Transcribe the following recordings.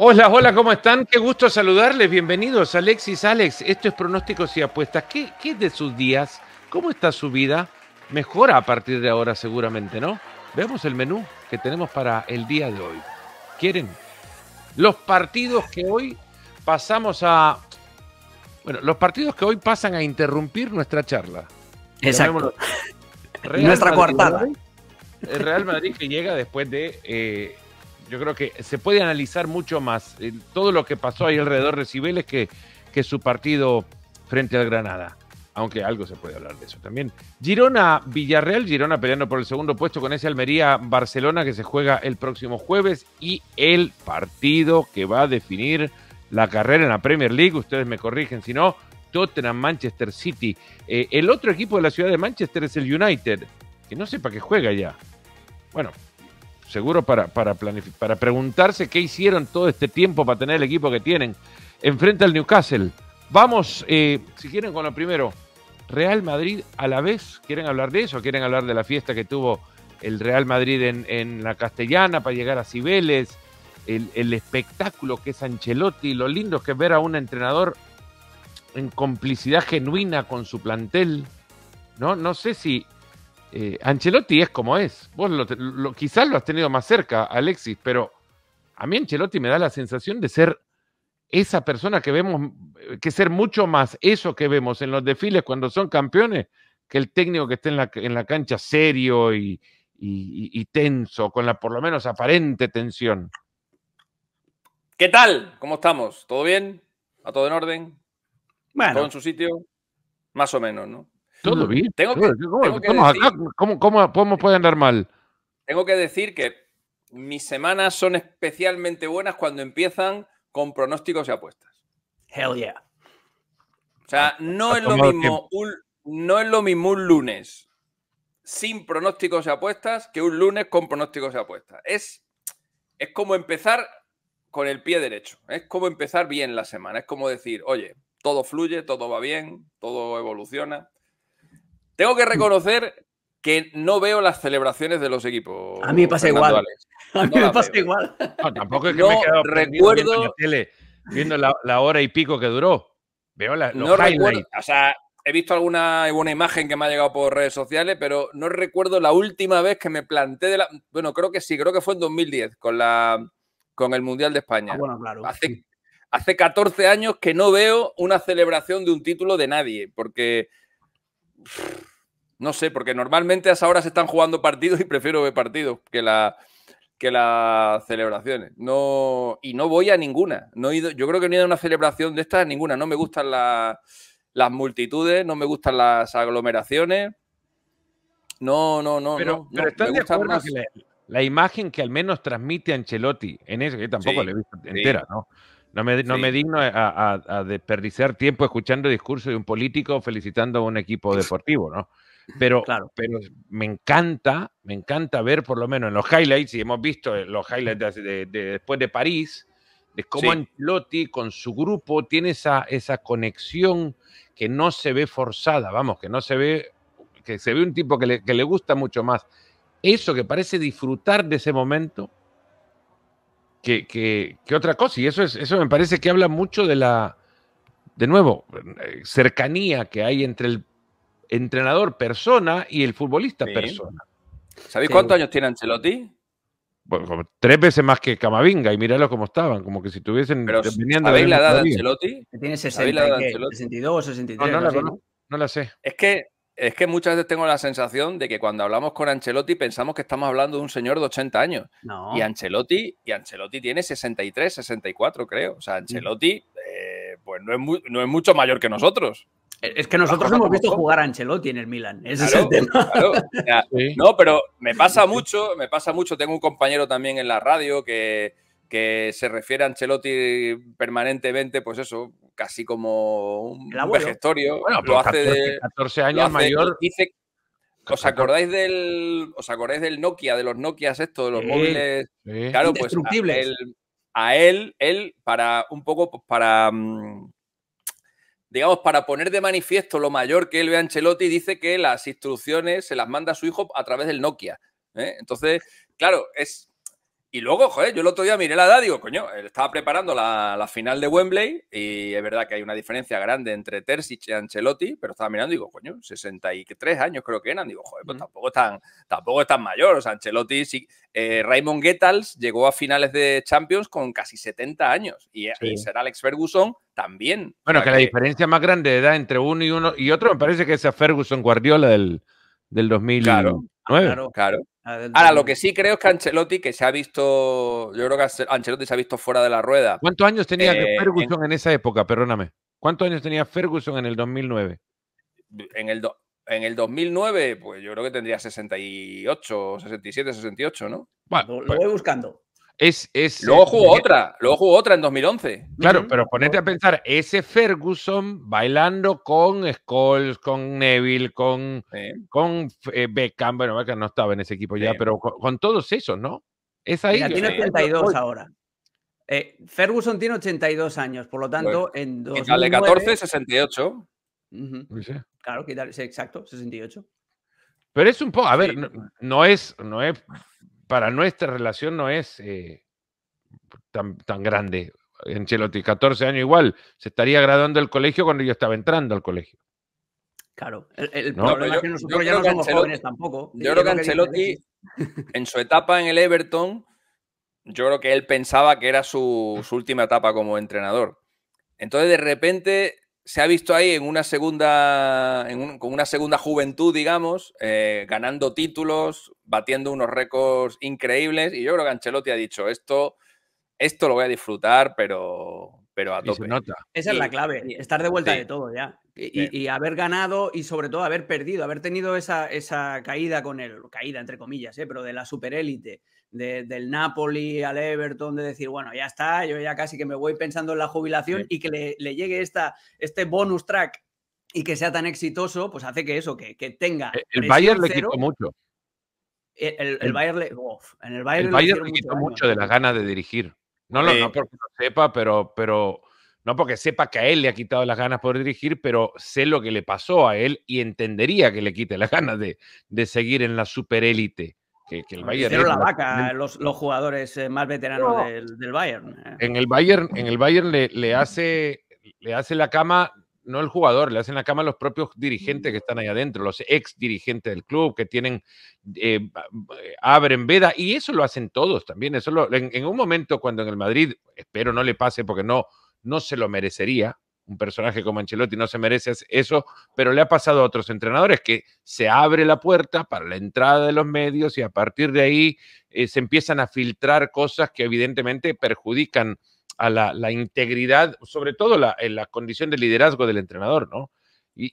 Hola, hola, ¿cómo están? Qué gusto saludarles. Bienvenidos, Alexis, Alex. Esto es pronósticos y apuestas. ¿Qué, ¿Qué, de sus días? ¿Cómo está su vida? Mejora a partir de ahora seguramente, ¿no? Veamos el menú que tenemos para el día de hoy. ¿Quieren? Los partidos que hoy pasamos a... Bueno, los partidos que hoy pasan a interrumpir nuestra charla. Exacto. nuestra El Real Madrid que llega después de... Eh, yo creo que se puede analizar mucho más eh, todo lo que pasó ahí alrededor de Cibeles que, que su partido frente al Granada. Aunque algo se puede hablar de eso también. Girona, Villarreal, Girona peleando por el segundo puesto con ese Almería, Barcelona que se juega el próximo jueves y el partido que va a definir la carrera en la Premier League. Ustedes me corrigen si no. Tottenham, Manchester City. Eh, el otro equipo de la ciudad de Manchester es el United, que no sepa para qué juega ya. Bueno, seguro para, para, para preguntarse qué hicieron todo este tiempo para tener el equipo que tienen. enfrente al Newcastle. Vamos, eh, si quieren, con lo primero. Real Madrid a la vez. ¿Quieren hablar de eso? ¿Quieren hablar de la fiesta que tuvo el Real Madrid en, la Castellana para llegar a Cibeles? El, espectáculo que es Ancelotti, lo lindo que es ver a un entrenador en complicidad genuina con su plantel. No, no sé si eh, Ancelotti es como es. Vos lo, quizás lo has tenido más cerca, Alexis, pero a mí Ancelotti me da la sensación de ser esa persona que vemos, eh, que ser mucho más eso que vemos en los desfiles cuando son campeones, que el técnico que esté en la, cancha serio y, tenso, con la por lo menos aparente tensión. ¿Qué tal? ¿Cómo estamos? ¿Todo bien? ¿A todo en orden? Bueno. ¿Todo en su sitio? Más o menos, ¿no? Todo bien. ¿Cómo, puede andar mal? Tengo que decir que mis semanas son especialmente buenas cuando empiezan con pronósticos y apuestas. Hell yeah. O sea, no es, lo mismo un, no es lo mismo un lunes sin pronósticos y apuestas que un lunes con pronósticos y apuestas. Es, es como empezar con el pie derecho. Es como empezar bien la semana. Es como decir, oye, todo fluye, todo va bien, todo evoluciona. Tengo que reconocer que no veo las celebraciones de los equipos. A mí me pasa igual. a mí me pasa igual. No, tampoco es que me he quedado recuerdo... viendo, la, hora y pico que duró. Veo los highlights. o sea, he visto alguna imagen que me ha llegado por redes sociales, pero no recuerdo la última vez que me planté de la. Bueno, creo que sí, creo que fue en 2010 con la con el Mundial de España. Ah, bueno, claro. Hace, hace 14 años que no veo una celebración de un título de nadie, porque no sé, porque normalmente a esa hora se están jugando partidos y prefiero ver partidos que, la, que las celebraciones. No, y no voy a ninguna. No yo creo que no he ido a una celebración de estas, ninguna. No me gustan las multitudes, no me gustan las aglomeraciones. No, no, no. no, están de acuerdo la, imagen que al menos transmite Ancelotti en eso, que tampoco le he visto entera, ¿no? No me, digno a, desperdiciar tiempo escuchando discursos de un político felicitando a un equipo deportivo, ¿no? Pero, pero me encanta, me encanta ver por lo menos en los highlights, y hemos visto eh, los highlights después de París, de cómo Ancelotti con su grupo tiene esa, conexión que no se ve forzada, vamos, que no se ve, que se ve un tipo que que le gusta mucho más. Eso que parece disfrutar de ese momento que, que, otra cosa. Y eso, es, eso me parece que habla mucho de la, de nuevo, eh, cercanía que hay entre el entrenador persona y el futbolista persona. ¿Sabéis cuántos años tiene Ancelotti? Bueno, tres veces más que Camavinga y míralo cómo estaban, como que si tuviesen... Pero, ¿Sabéis la edad de Ancelotti? Tiene 60, 62 o 63. No, no, la, no la sé. Es que es que muchas veces tengo la sensación de que cuando hablamos con Ancelotti pensamos que estamos hablando de un señor de 80 años. No. Y Ancelotti, y Ancelotti tiene 63, 64, creo. O sea, mm. Ancelotti, eh, pues no es, mucho mayor que nosotros. Es que nosotros hemos visto jugar a Ancelotti en el Milan. es No, pero me pasa mucho, me pasa mucho. Tengo un compañero también en la radio que, que se refiere a Ancelotti permanentemente, pues eso, casi como un vegetorio. Bueno, lo hace de, 14 años mayor. Dice, ¿Os acordáis del os acordáis del Nokia, de los Nokias esto, de los móviles? Claro, pues a él, él, para un poco pues, para mm, digamos, para poner de manifiesto lo mayor que él ve a Ancelotti, dice que las instrucciones se las manda a su hijo a través del Nokia. ¿eh? Entonces, claro, es y luego, joder, yo el otro día miré la edad, digo, coño, él estaba preparando la, final de Wembley y es verdad que hay una diferencia grande entre Terzic y Ancelotti, pero estaba mirando y digo, coño, 63 años creo que eran. Digo, joder, pues tampoco, están tampoco están mayores. Ancelotti, eh, Raymond Getals llegó a finales de Champions con casi 70 años y, eh, será Alex Ferguson también. Bueno, que, la diferencia más grande de edad entre uno y uno y otro me parece que es Ferguson Guardiola del, del 2009. Claro, claro, claro. Ahora, lo que sí creo es que Ancelotti, que se ha visto, yo creo que Ancelotti se ha visto fuera de la rueda. ¿Cuántos años tenía eh, Ferguson en... esa época? Perdóname. ¿Cuántos años tenía Ferguson en el 2009? En el, en el 2009, pues yo creo que tendría 68, 67, 68, ¿no? Bueno, lo, lo pues voy buscando. Es, luego jugó otra, luego jugó otra en 2011. Claro, pero ponete a pensar, ese Ferguson bailando con Scholes, con Neville, con, con eh, Beckham, bueno, Beckham no estaba en ese equipo ya, pero con, todos esos, ¿no? Es ahí. Mira, tiene 82 ahora. Eh, Ferguson tiene 82 años, por lo tanto, en 2009... de 14, 68. Claro, qué exacto, 68. Pero es un poco, a ver, es, no es para nuestra relación no es eh, tan, tan grande. Ancelotti, 14 años igual, se estaría graduando del colegio cuando yo estaba entrando al colegio. Claro, yo, que nosotros ya no somos jóvenes tampoco. Yo creo que Ancelotti, en su etapa en el Everton, yo creo que él pensaba que era su mm. última etapa como entrenador. Entonces, de repente, se ha visto ahí en una segunda, con una segunda juventud, digamos, eh, ganando títulos, batiendo unos récords increíbles. Y yo creo que Ancelotti ha dicho esto, esto lo voy a disfrutar, pero, pero a tope. Nota. Esa es la clave, estar de vuelta de todo ya. Y, haber ganado y sobre todo haber perdido, haber tenido esa, esa caída con el, caída entre comillas, eh, pero de la superélite del Napoli al Everton, de decir, bueno, ya está, yo ya casi que me voy pensando en la jubilación y que le, llegue esta, este bonus track y que sea tan exitoso, pues hace que eso, que, tenga. E, el, Bayern le quitó mucho. El, Bayern le, el Bayern, le, quitó mucho, de las ganas de dirigir. No, porque lo sepa, pero, pero no porque sepa que a él le ha quitado las ganas por dirigir, pero sé lo que le pasó a él y entendería que le quite las ganas de, de seguir en la superélite que, el la vaca los, jugadores eh, más veteranos del, Bayern. Eh. En el Bayern, en el Bayern le, le, hace, le hace la cama, no el jugador, le hacen la cama los propios dirigentes que están ahí adentro, los ex dirigentes del club que tienen, eh, abren veda, y eso lo hacen todos también. Eso en, un momento cuando en el Madrid, espero no le pase porque no, no se lo merecería, un personaje como Ancelotti no se merece eso, pero le ha pasado a otros entrenadores que se abre la puerta para la entrada de los medios y a partir de ahí eh, se empiezan a filtrar cosas que evidentemente perjudican a la, integridad, sobre todo en la condición de liderazgo del entrenador, ¿no? Y,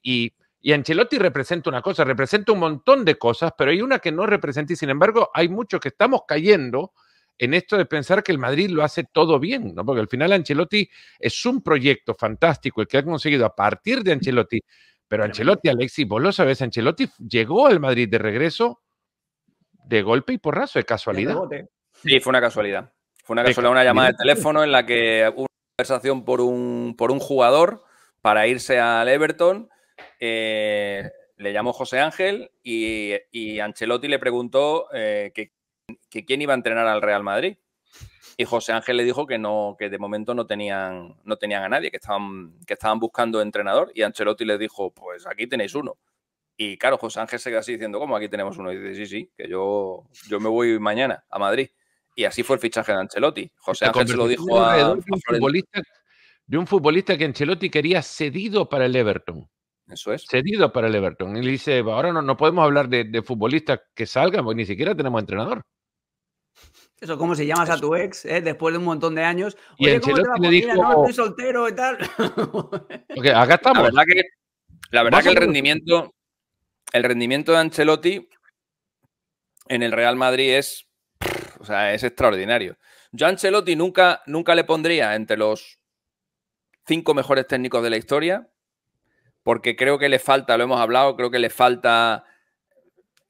y, Ancelotti representa una cosa, representa un montón de cosas, pero hay una que no representa y sin embargo hay muchos que estamos cayendo en esto de pensar que el Madrid lo hace todo bien, ¿no? Porque al final Ancelotti es un proyecto fantástico el que ha conseguido a partir de Ancelotti. Pero Ancelotti, Alexis, vos lo sabes, Ancelotti llegó al Madrid de regreso de golpe y porrazo, de casualidad. Sí, fue una casualidad. Fue una casualidad, una llamada de teléfono en la que hubo una conversación por un, por un jugador para irse al Everton. Eh, le llamó José Ángel y, Ancelotti le preguntó qué. Eh, que quién iba a entrenar al Real Madrid. Y José Ángel le dijo que no, que de momento no tenían, no tenían a nadie, que estaban, que estaban buscando entrenador. Y Ancelotti le dijo, pues aquí tenéis uno. Y claro, José Ángel se queda así diciendo, ¿cómo aquí tenemos uno? Y dice, sí, sí, que yo, yo me voy mañana a Madrid. Y así fue el fichaje de Ancelotti. José Ángel se lo dijo a, de, un futbolista, de un futbolista que Ancelotti quería cedido para el Everton. Eso es. Cedido para el Everton. Y le dice, ahora no, no podemos hablar de, de futbolistas que salgan, porque ni siquiera tenemos entrenador. Eso, ¿cómo se llamas a tu ex eh? después de un montón de años? Oye, ¿cómo te No, estoy soltero y tal. acá estamos. La verdad que, el, rendimiento, el rendimiento de Ancelotti en el Real Madrid es, o sea, es extraordinario. Yo a Ancelotti nunca, nunca le pondría entre los cinco mejores técnicos de la historia, porque creo que le falta, lo hemos hablado, creo que le falta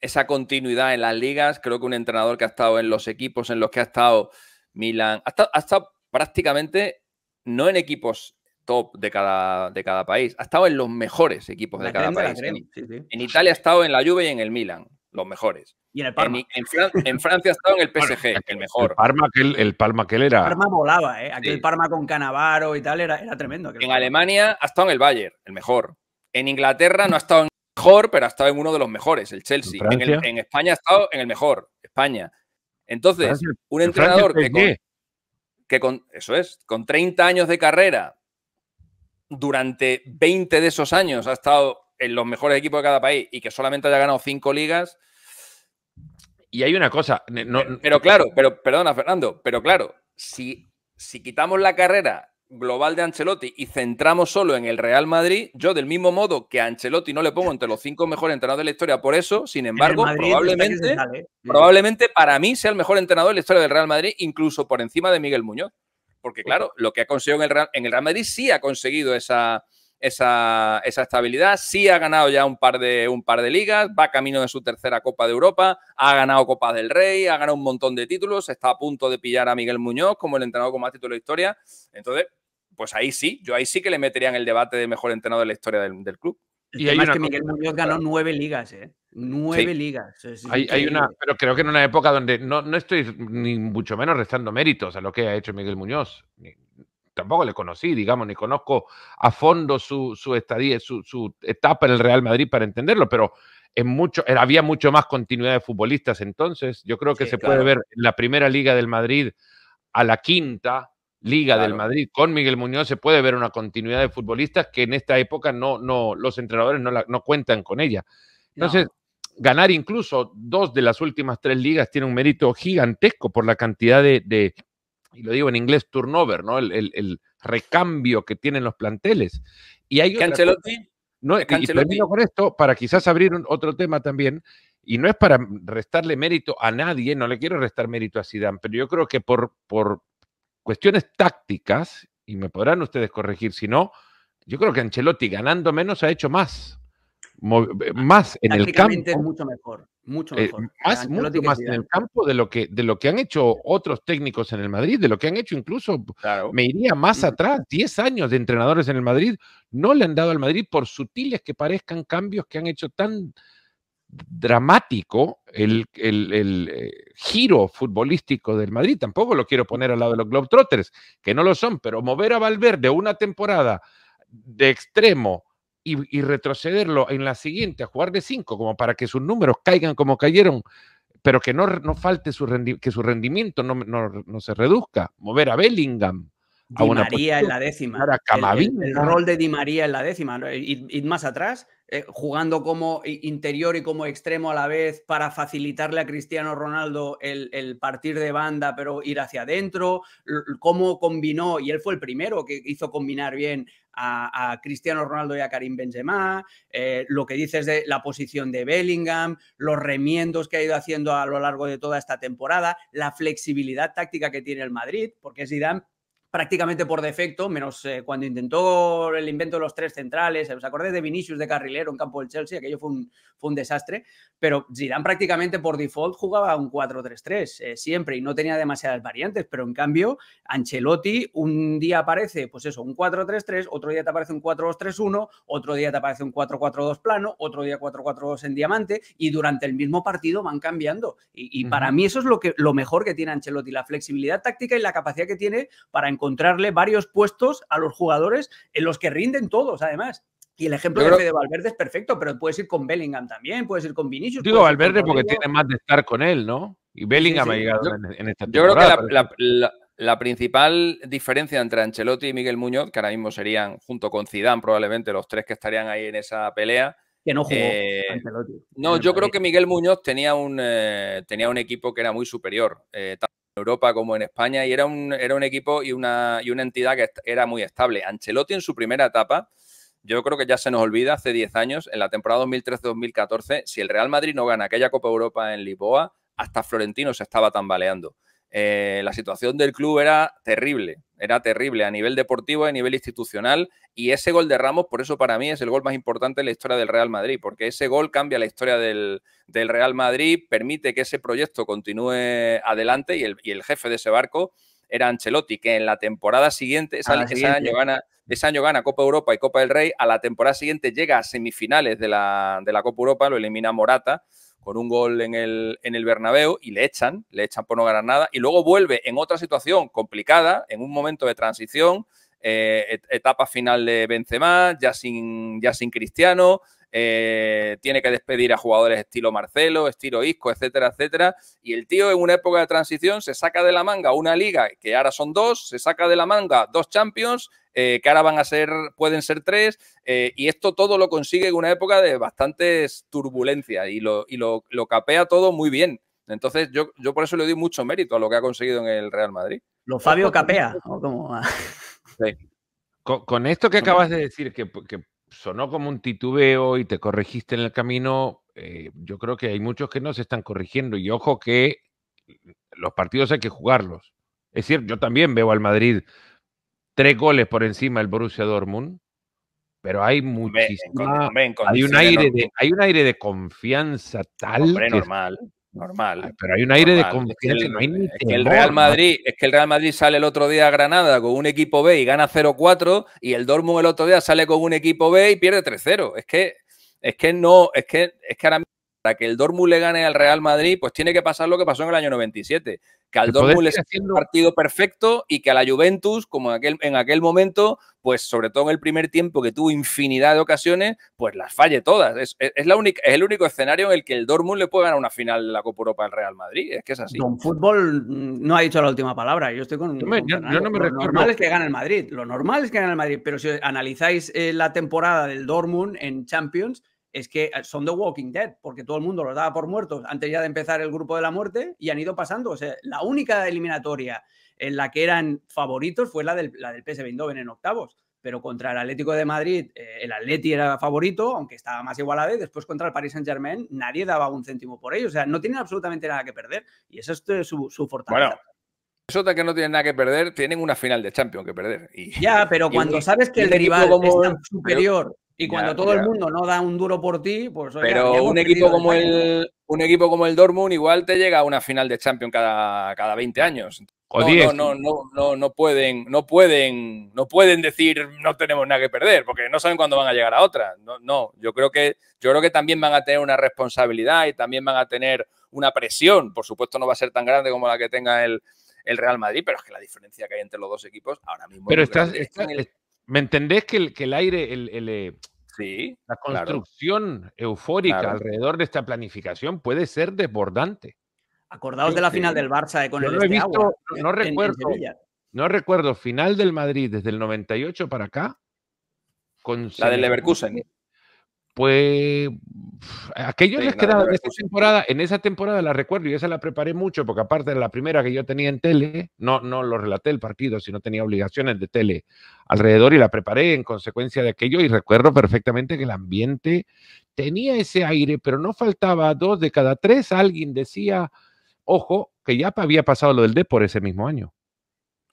esa continuidad en las ligas. Creo que un entrenador que ha estado en los equipos en los que ha estado Milan, ha estado, prácticamente no en equipos top de cada, de cada país, ha estado en los mejores equipos de cada país. en, Italia ha estado en la Juve y en el Milan, los mejores. Y en el En, Francia ha estado en el PSG, el mejor. El Parma, que el Palma, era. El Parma volaba, ¿eh? Aquel Parma con Canavaro y tal era, era tremendo. En Alemania ha estado en el Bayern, el mejor. En Inglaterra no ha estado en mejor, pero ha estado en uno de los mejores, el Chelsea. En, España ha estado en el mejor, España. Entonces, un entrenador que, con, que con, eso es, con 30 años de carrera, durante 20 de esos años ha estado en los mejores equipos de cada país y que solamente haya ganado 5 ligas. Y hay una cosa. pero, claro, pero perdona, Fernando, pero claro, si, si quitamos la carrera global de Ancelotti y centramos solo en el Real Madrid, yo del mismo modo que a Ancelotti no le pongo entre los cinco mejores entrenadores de la historia por eso, sin embargo, probablemente, ¿eh? probablemente para mí sea el mejor entrenador de la historia del Real Madrid, incluso por encima de Miguel Muñoz. Porque claro, lo que ha conseguido en el en el Real Madrid sí ha conseguido esa, esa, estabilidad. Sí ha ganado ya un par, de, un par de ligas, va camino de su tercera Copa de Europa, ha ganado Copa del Rey, ha ganado un montón de títulos, está a punto de pillar a Miguel Muñoz como el entrenador con más títulos de historia. Entonces, pues ahí sí, yo ahí sí que le metería en el debate de mejor entrenador de la historia del, club. y además que Miguel Muñoz ganó nueve ligas, ¿eh? Nueve ligas. Hay, una, pero creo que en una época donde no, no, estoy ni mucho menos restando méritos a lo que ha hecho Miguel Muñoz tampoco le conocí, digamos, ni conozco a fondo su, estadía, su, etapa en el Real Madrid para entenderlo, pero en mucho, había mucho más continuidad de futbolistas entonces. Yo creo que se puede ver en la primera liga del Madrid a la quinta liga del Madrid con Miguel Muñoz, se puede ver una continuidad de futbolistas que en esta época no, no, los entrenadores no, no cuentan con ella. Entonces, ganar incluso dos de las últimas tres ligas tiene un mérito gigantesco por la cantidad de, y lo digo en inglés, turnover, ¿no? El, recambio que tienen los planteles. Y hay No, y, termino con esto para quizás abrir otro tema también, y no es para restarle mérito a nadie, no le quiero restar mérito a Sidán, pero yo creo que por, por cuestiones tácticas, y me podrán ustedes corregir si no, yo creo que Ancelotti ganando menos ha hecho más. Eh, más en el campo. mucho mejor. Mucho eh, mejor. mucho más en el campo de lo, que, de lo que han hecho otros técnicos en el Madrid, de lo que han hecho incluso, me iría más atrás, 10 años de entrenadores en el Madrid, no le han dado al Madrid, por sutiles que parezcan cambios que han hecho tan dramático el, el eh, giro futbolístico del Madrid. Tampoco lo quiero poner al lado de los Globetrotters, que no lo son, pero mover a Valverde una temporada de extremo y, retrocederlo en la siguiente a jugar de cinco, como para que sus números caigan como cayeron, pero que no, no falte su, rendi que su rendimiento, no, se reduzca. Mover a Bellingham. a una María en la décima. Para El, rol de Di María en la décima. Ir, más atrás, eh, jugando como interior y como extremo a la vez para facilitarle a Cristiano Ronaldo el, el partir de banda, pero ir hacia adentro, cómo combinó, y él fue el primero que hizo combinar bien a, Cristiano Ronaldo y a Karim Benzema, eh, lo que dices de la posición de Bellingham, los remiendos que ha ido haciendo a lo largo de toda esta temporada, la flexibilidad táctica que tiene el Madrid, porque Zidane prácticamente por defecto, menos eh, cuando intentó el invento de los tres centrales. ¿Os acordáis de Vinicius de carrilero en campo del Chelsea? Aquello fue un, fue un desastre. Pero Zidane prácticamente por default jugaba un 4-3-3 eh, siempre y no tenía demasiadas variantes. Pero en cambio, Ancelotti un día aparece, pues eso, un 4-3-3, otro día te aparece un 4-2-3-1, otro día te aparece un 4-4-2 plano, otro día 4-4-2 en diamante y durante el mismo partido van cambiando. Y, para mí eso es lo, que, lo mejor que tiene Ancelotti, la flexibilidad táctica y la capacidad que tiene para encontrar encontrarle varios puestos a los jugadores en los que rinden todos, además. Y el ejemplo de Valverde es perfecto, pero puedes ir con Bellingham también, puedes ir con Vinicius. Digo Valverde porque tiene más de estar con él, ¿no? Y Bellingham ha llegado en, esta esta Yo creo que la, principal diferencia entre Ancelotti y Miguel Muñoz, que ahora mismo serían, junto con Zidane probablemente, los tres que estarían ahí en esa pelea. Que no jugó eh, Ancelotti. No, yo creo que Miguel Muñoz tenía un, eh, tenía un equipo que era muy superior. Eh, Europa como en España y era un, era un equipo y una, y una entidad que era muy estable. Ancelotti en su primera etapa, yo creo que ya se nos olvida, hace 10 años, en la temporada 2013-2014, si el Real Madrid no gana aquella Copa Europa en Lisboa, hasta Florentino se estaba tambaleando. Eh, la situación del club era terrible, era terrible a nivel deportivo, a nivel institucional, y ese gol de Ramos, por eso para mí es el gol más importante en la historia del Real Madrid, porque ese gol cambia la historia del, Real Madrid, permite que ese proyecto continúe adelante y el, jefe de ese barco era Ancelotti, que en la temporada siguiente, ah, Ese, año gana, ese gana Copa Europa y Copa del Rey, a la temporada siguiente llega a semifinales de la, de la Copa Europa, lo elimina Morata, con un gol en el, en el Bernabéu y le echan, le echan por no ganar nada y luego vuelve en otra situación complicada, en un momento de transición, eh, etapa final de Benzema, ya sin, ya sin Cristiano, eh, tiene que despedir a jugadores estilo Marcelo, estilo Isco, etcétera, etcétera. Y el tío en una época de transición se saca de la manga una liga, que ahora son dos, se saca de la manga dos Champions, eh, que ahora van a ser, pueden ser tres, eh, y esto todo lo consigue en una época de bastantes turbulencias y lo, capea todo muy bien. Entonces, yo, por eso le doy mucho mérito a lo que ha conseguido en el Real Madrid. Lo Fabio pues capea, o Con, esto que acabas de decir, que sonó como un titubeo y te corregiste en el camino, eh, yo creo que hay muchos que no se están corrigiendo y ojo que los partidos hay que jugarlos. Es decir, yo también veo al Madrid tres goles por encima del Borussia Dortmund, pero hay muchísimos hay un aire de, confianza tal normal. Normal. Pero hay un aire de confianza, no hay ni que el Real Madrid, Es que el Real Madrid sale el otro día a Granada con un equipo B y gana 0-4 y el Dortmund el otro día sale con un equipo B y pierde 3-0. Es que, es que no, es que, es que ahora mismo para que el Dortmund le gane al Real Madrid, pues tiene que pasar lo que pasó en el año 97, que al Dortmund le hace un partido perfecto y que a la Juventus, como en aquel, en aquel momento, pues sobre todo en el primer tiempo que tuvo infinidad de ocasiones, pues las falle todas. Es, la única, es el único escenario en el que el Dortmund le puede ganar una final de la Copa Europa al Real Madrid, es que es así. Don Fútbol mm, no ha dicho la última palabra, yo estoy con... lo normal es que gane el Madrid, lo normal es que gane el Madrid, pero si analizáis eh, la temporada del Dortmund en Champions es que eh, son The Walking Dead, porque todo el mundo los daba por muertos antes ya de empezar el grupo de la muerte y han ido pasando. O sea, la única eliminatoria en la que eran favoritos fue la del, la del PSV en octavos. Pero contra el Atlético de Madrid, eh, el Atleti era favorito, aunque estaba más igualado, después contra el Paris Saint-Germain nadie daba un céntimo por ellos. O sea, no tienen absolutamente nada que perder y eso es su, su fortaleza. Bueno. de que no tienen nada que perder, tienen una final de Champions que perder. ya, pero cuando sabes que el derivado como... superior y cuando todo el mundo no da un duro por ti, pues. Pero un equipo, como el, un equipo como el Dortmund igual te llega a una final de Champions cada, cada 20 años. No, no, no, no, pueden, no pueden, no pueden decir no tenemos nada que perder, porque no saben cuándo van a llegar a otra. No, no, yo creo que, yo creo que también van a tener una responsabilidad y también van a tener una presión. Por supuesto, no va a ser tan grande como la que tenga el, el Real Madrid, pero es que la diferencia que hay entre los dos equipos ahora mismo. Pero estás, el el. ¿Me entendés que el, el aire, el, eh, la construcción eufórica alrededor de esta planificación puede ser desbordante? Acordaos de la final del Barça eh, con el no, este no, recuerdo, no recuerdo final del Madrid desde el 98 para acá. la del Leverkusen pues aquellos les quedaba de esa temporada, en esa temporada la recuerdo y esa la preparé mucho, porque aparte de la primera que yo tenía en tele, no, no lo relaté el partido, sino tenía obligaciones de tele alrededor y la preparé en consecuencia de aquello y recuerdo perfectamente que el ambiente tenía ese aire, pero no faltaba dos de cada tres, alguien decía, ojo, que ya había pasado lo del D por ese mismo año,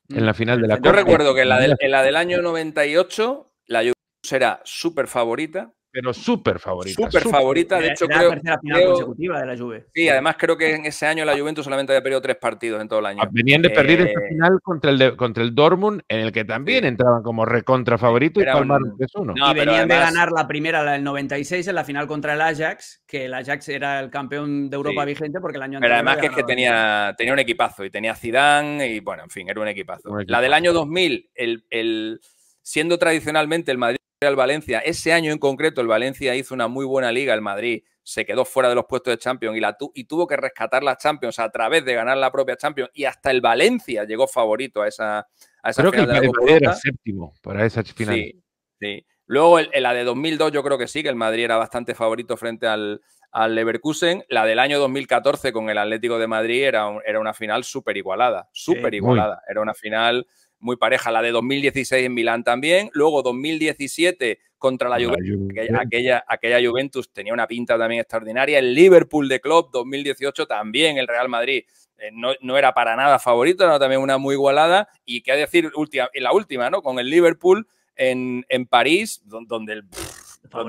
en mm, la final de la Yo recuerdo que en la, del, la del año 98 la Juventus era súper favorita pero súper favorita. Súper favorita, de hecho, la creo. tercera final consecutiva de la Juve. Sí, además creo que en ese año la Juventus solamente había perdido tres partidos en todo el año. Ah, venían de perder esta eh, final contra el, contra el Dortmund, en el que también entraban como recontra favorito y palmaron 3-1. No, venían de ganar la primera, la del 96, en la final contra el Ajax, que el Ajax era el campeón de Europa vigente porque el año Pero además que es que tenía, tenía un equipazo y tenía Zidane y bueno, en fin, era un equipazo. La del año 2000, el, siendo tradicionalmente el Madrid al Valencia. Ese año en concreto, el Valencia hizo una muy buena liga, el Madrid se quedó fuera de los puestos de Champions y, tuvo que rescatar las Champions a través de ganar la propia Champions y hasta el Valencia llegó favorito a esa, a creo que el, Madrid era séptimo para esa final. Sí, sí. Luego la de 2002 yo creo que sí, que el Madrid era bastante favorito frente al, al Leverkusen. La del año 2014 con el Atlético de Madrid era, era una final súper igualada, súper igualada. Era una final muy pareja, la de 2016 en Milán también, luego 2017 contra la, Juventus, Aquella, aquella, Juventus tenía una pinta también extraordinaria, el Liverpool de club 2018 también, el Real Madrid eh, no, era para nada favorito, era también una muy igualada, y qué decir, última, la última, ¿no? Con el Liverpool en, París, donde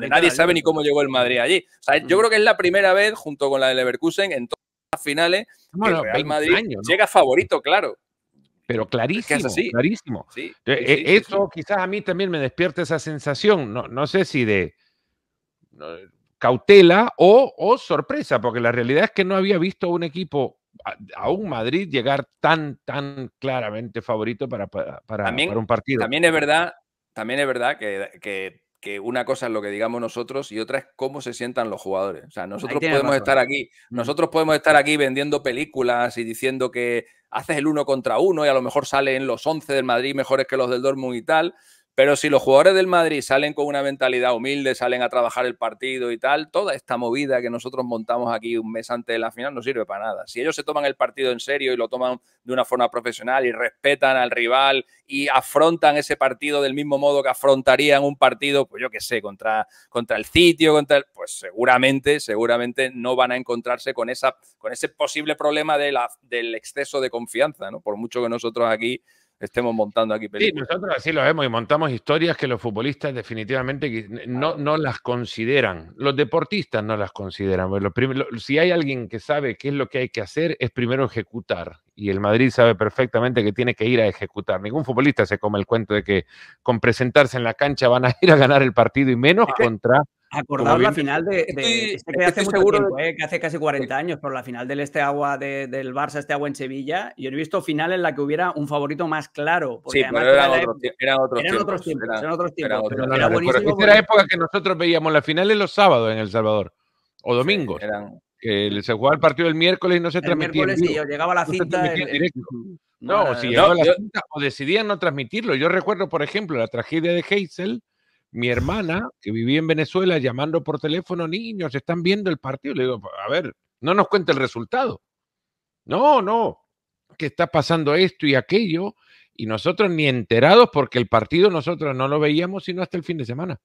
nadie sabe ni cómo llegó el Madrid allí. yo creo que es la primera vez, junto con la de Leverkusen, en todas las finales, que el Real Madrid llega favorito, claro pero clarísimo, clarísimo. Eso quizás a mí también me despierta esa sensación, no, sé si de cautela o, sorpresa, porque la realidad es que no había visto a un equipo, a un Madrid, llegar tan, tan claramente favorito para, para, un partido. También es verdad, también es verdad que que una cosa es lo que digamos nosotros y otra es cómo se sientan los jugadores. O sea, nosotros podemos estar aquí, mm. nosotros podemos estar aquí vendiendo películas y diciendo que haces el uno contra uno y a lo mejor salen los 11 del Madrid mejores que los del Dortmund y tal, pero si los jugadores del Madrid salen con una mentalidad humilde, salen a trabajar el partido y tal, toda esta movida que nosotros montamos aquí un mes antes de la final no sirve para nada. Si ellos se toman el partido en serio y lo toman de una forma profesional y respetan al rival y afrontan ese partido del mismo modo que afrontarían un partido, pues yo qué sé, contra, contra el sitio, el, pues seguramente, seguramente no van a encontrarse con, esa, con ese posible problema de la, del exceso de confianza, ¿no? Por mucho que nosotros aquí estemos montando aquí películas. Sí, nosotros así lo vemos y montamos historias que los futbolistas definitivamente no, no las consideran. Los deportistas no las consideran. si hay alguien que sabe qué es lo que hay que hacer, es primero ejecutar. Y el Madrid sabe perfectamente que tiene que ir a ejecutar. Ningún futbolista se come el cuento de que con presentarse en la cancha van a ir a ganar el partido y menos contra Acordar la final de. de, este ¿eh? que, hace mucho tiempo, hace casi 40 años, por la final del este agua del Barça, este agua en Sevilla. Yo he visto final en la que hubiera un favorito más claro. sí, pero era eran otros tiempos. era, otros tiempos. Era pero era era época que nosotros veíamos las finales los sábados en El Salvador o domingos. que se jugaba el partido el miércoles y no se el transmitía. Miércoles, yo llegaba a la cinta. No, si eh, llegaba la cinta, o decidían no transmitirlo. Yo recuerdo, por ejemplo, la tragedia de Heysel mi hermana, que vivía en Venezuela, llamando por teléfono, niños, están viendo el partido. Le digo, a ver, no nos cuente el resultado. No, no, que está pasando esto y aquello. Y nosotros ni enterados porque el partido nosotros no lo veíamos sino hasta el fin de semana.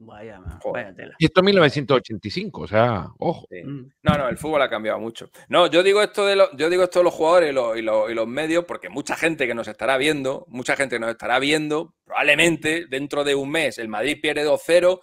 Vaya, vaya Y esto es 1985, o sea, ojo. Mm. No, no, el fútbol ha cambiado mucho. No, yo digo esto de los, yo digo esto los jugadores y los, medios, porque mucha gente que nos estará viendo, mucha gente que nos estará viendo, probablemente dentro de un mes el Madrid pierde 2-0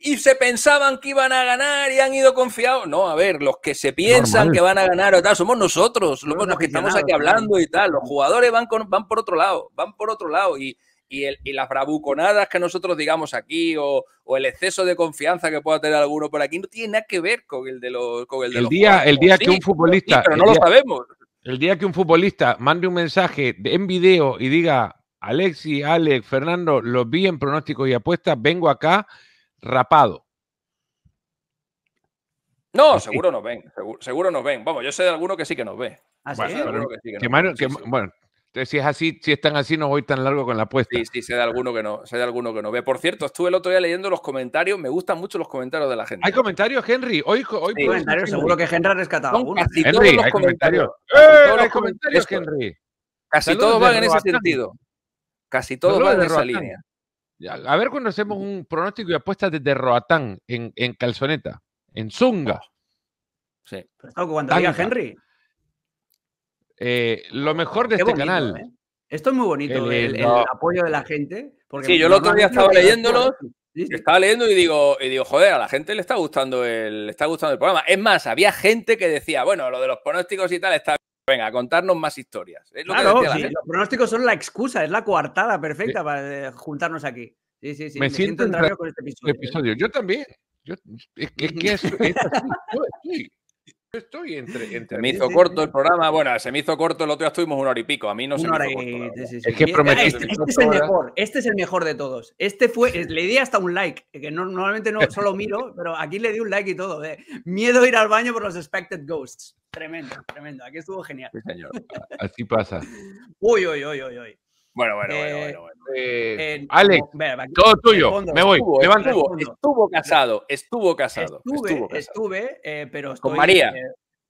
y se pensaban que iban a ganar y han ido confiados. No, a ver, los que se piensan que van a ganar o tal, somos nosotros, los, que estamos aquí hablando y tal. Los jugadores van, con, van por otro lado, van por otro lado y y, y las bravuconadas que nosotros digamos aquí o, el exceso de confianza que pueda tener alguno por aquí no tiene nada que ver con el de los. Con el, día, el día que un futbolista. no sabemos. El día que un futbolista mande un mensaje en video y diga. Alexi, Alex, Fernando, los vi en pronósticos y apuestas, vengo acá rapado. No, seguro nos ven, seguro, seguro, nos ven. Vamos, yo sé de alguno que sí que nos ve. ¿Ah, bueno, entonces, eh, si es así, si están así, no voy tan largo con la apuesta. Sí, sí, se de alguno que no, de alguno que no ve. Por cierto, estuve el otro día leyendo los comentarios, me gustan mucho los comentarios de la gente. ¿Hay ¿eh? comentarios, Henry? Hoy, comentarios, seguro que Henry ha rescatado todos los hay comentarios. ¡Eh! Henry. Casi todos van en ese sentido. Casi todos van en esa línea. A ver cuando hacemos un pronóstico y apuestas desde Roatán, en, calzoneta, en zunga. Oh, sí. Pero cuando diga Henry, eh, lo mejor de este canal. ¿eh? Esto es muy bonito, el, apoyo de la gente. Porque sí, yo el otro día estaba leyéndolo. Estaba leyendo y digo, y digo, joder, a la gente le está gustando el, está gustando el programa. Es más, había gente que decía, bueno, lo de los pronósticos y tal está Venga, contarnos más historias. claro, los pronósticos son la excusa, es la coartada perfecta para eh, juntarnos aquí. Sí, sí, sí. Me, siento, siento con este episodio. Yo también. es es, Estoy entre. se me hizo corto el programa. Bueno, se me hizo corto el otro día, estuvimos una hora y pico. A mí no se me hizo corto. es que este, este, es el mejor, este es el mejor de todos. Este fue, eh, le di hasta un like, que normalmente no solo miro, pero aquí le di un like y todo. Eh. Miedo a ir al baño por los expected ghosts. Tremendo, tremendo. Aquí estuvo genial. Señor. Así pasa. Uy, uy, uy, uy, uy. Bueno, bueno, bueno, eh, bueno, eh, eh, Alex, todo tuyo. me voy. Estuvo, casado, estuvo casado. Estuve, estuve pero estoy, con María.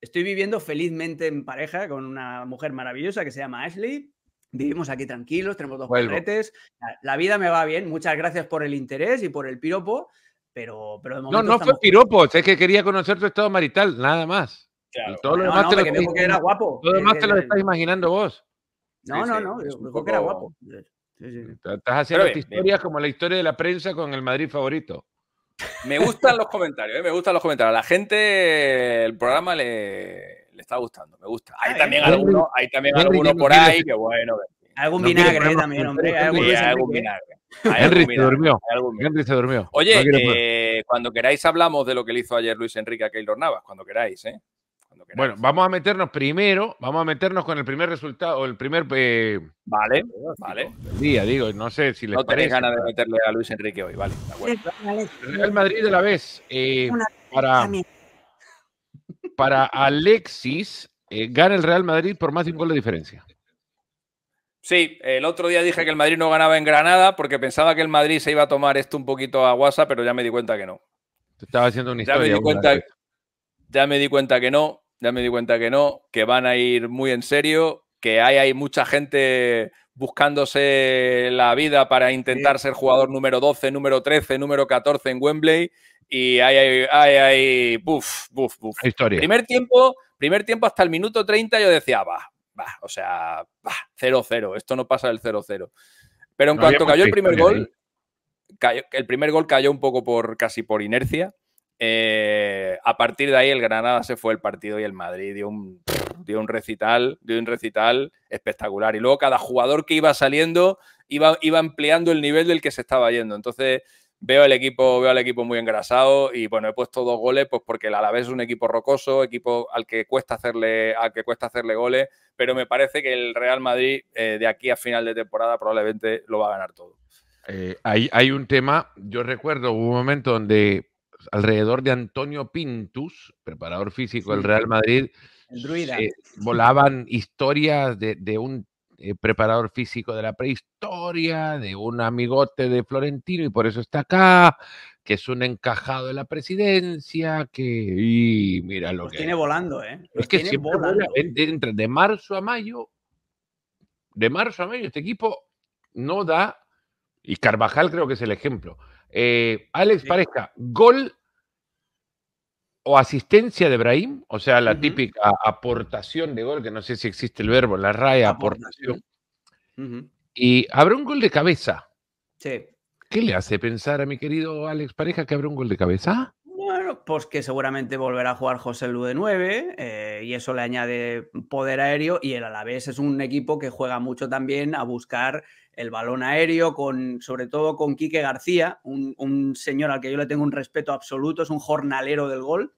estoy viviendo felizmente en pareja con una mujer maravillosa que se llama Ashley. Vivimos aquí tranquilos, tenemos dos juguetes. La, vida me va bien. Muchas gracias por el interés y por el piropo. Pero, pero No, no fue piropo, es que quería conocer tu estado marital, nada más. Claro. Todo lo demás te lo estás imaginando vos. No, no, no, creo que era guapo. Mm, estás haciendo historias como la historia de la prensa con el Madrid favorito. Me gustan los comentarios, ¿eh? me gustan los comentarios. A la gente, el programa le, le está gustando, me gusta. Hay ah, también algunos, hay también por ahí que bueno. Algún vinagre también, hombre. Hay sí, algún vinagre. Henry, se durmió. Henry se durmió. Oye, eh, cuando queráis hablamos de lo que le hizo ayer Luis Enrique a Keylor Navas, cuando queráis, ¿eh? bueno, vamos a meternos primero, vamos a meternos con el primer resultado, el primer... Eh, vale, vale. Día, digo, no sé si les No ganas de meterle a Luis Enrique hoy, vale. Real Madrid de la vez. Eh, para, para Alexis, eh, gana el Real Madrid por más de un gol de diferencia. Sí, el otro día dije que el Madrid no ganaba en Granada porque pensaba que el Madrid se iba a tomar esto un poquito a guasa, pero ya me di cuenta que no. Te estaba haciendo una historia. ya me di cuenta que no ya me di cuenta que no, que van a ir muy en serio, que hay, mucha gente buscándose la vida para intentar ser jugador número 12, número 13, número 14 en Wembley y hay, hay, buf, buf, buf. Historia. Primer tiempo, primer tiempo hasta el minuto 30 yo decía, va, va, o sea, va, 0-0, esto no pasa del 0-0. Pero en cuanto cayó el primer gol, el primer gol cayó un poco por casi por inercia eh, a partir de ahí el Granada se fue el partido y el Madrid dio un, un recital, dio un recital espectacular. Y luego cada jugador que iba saliendo iba, iba ampliando el nivel del que se estaba yendo. Entonces veo el equipo, veo al equipo muy engrasado y bueno, he puesto dos goles pues porque el Alavés es un equipo rocoso, equipo al que cuesta hacerle, al que cuesta hacerle goles, pero me parece que el Real Madrid eh, de aquí a final de temporada probablemente lo va a ganar todo. Eh, hay, hay un tema, yo recuerdo un momento donde alrededor de Antonio Pintus, preparador físico del Real Madrid, volaban historias de, un eh, preparador físico de la prehistoria, de un amigote de Florentino y por eso está acá, que es un encajado de la presidencia, que y mira lo que tiene volando, ¿eh? es que volando. Entre de marzo a mayo, de marzo a mayo este equipo no da y Carvajal creo que es el ejemplo eh, Alex Pareja, gol o asistencia de Brahim, o sea, la típica aportación de gol, que no sé si existe el verbo, la raya, aportación. Y habrá un gol de cabeza. Sí. ¿Qué le hace pensar a mi querido Alex Pareja que habrá un gol de cabeza? Bueno, pues que seguramente volverá a jugar José Lu de 9 eh, y eso le añade poder aéreo y el Alavés es un equipo que juega mucho también a buscar el balón aéreo, con, sobre todo con Quique García, un, señor al que yo le tengo un respeto absoluto, es un jornalero del gol,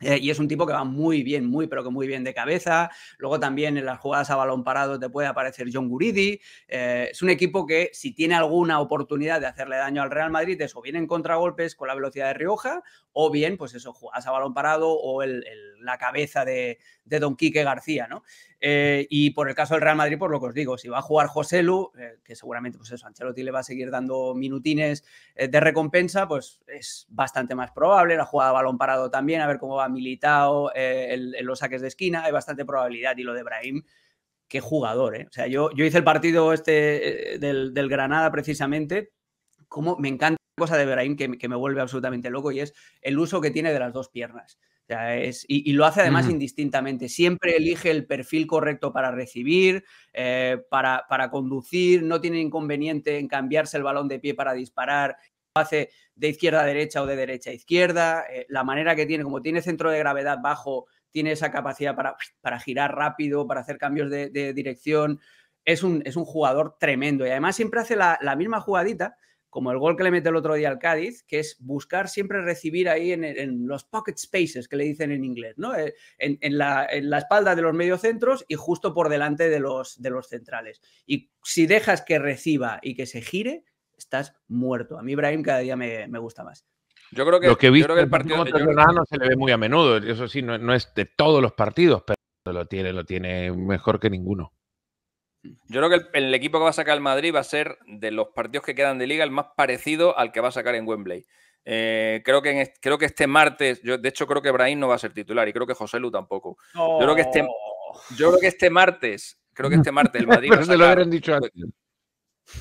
eh, y es un tipo que va muy bien, muy, pero que muy bien de cabeza. Luego también en las jugadas a balón parado te puede aparecer John Guridi. Eh, es un equipo que si tiene alguna oportunidad de hacerle daño al Real Madrid es o bien en contragolpes con la velocidad de Rioja o bien, pues eso, jugadas a balón parado o el la cabeza de, Don Quique García, ¿no? Eh, y por el caso del Real Madrid, por pues lo que os digo, si va a jugar José Lu, eh, que seguramente pues eso, Ancelotti le va a seguir dando minutines eh, de recompensa, pues es bastante más probable. La jugada de balón parado también, a ver cómo va Militao en, los saques de esquina, hay bastante probabilidad. Y lo de Brahim, qué jugador, ¿eh? O sea, yo, yo hice el partido este del, Granada precisamente, como me encanta cosa de Brahim que me vuelve absolutamente loco y es el uso que tiene de las dos piernas y, lo hace además indistintamente. Siempre elige el perfil correcto para recibir, eh, para, conducir, no tiene inconveniente en cambiarse el balón de pie para disparar hace de izquierda a derecha o de derecha a izquierda, eh, la manera que tiene, como tiene centro de gravedad bajo, tiene esa capacidad para, para girar rápido, para hacer cambios de, de dirección. Es un, es un, jugador tremendo y además siempre hace la misma jugadita como el gol que le mete el otro día al Cádiz, que es buscar siempre recibir ahí en, los pocket spaces que le dicen en inglés, ¿no? Eh, en, la, espalda de los mediocentros y justo por delante de los, de los centrales. Y si dejas que reciba y que se gire, estás muerto. A mí Ibrahim cada día me, gusta más. Yo creo que, el partido de no se le ve muy a menudo. Eso sí, no, es de todos los partidos, pero lo tiene mejor que ninguno. Yo creo que el, equipo que va a sacar el Madrid va a ser de los partidos que quedan de liga el más parecido al que va a sacar en Wembley. creo, que creo que este martes, de hecho creo que Brahim no va a ser titular y creo que José Lu tampoco. Yo, creo que este, yo creo que este martes, creo que este martes el Madrid... va a sacar,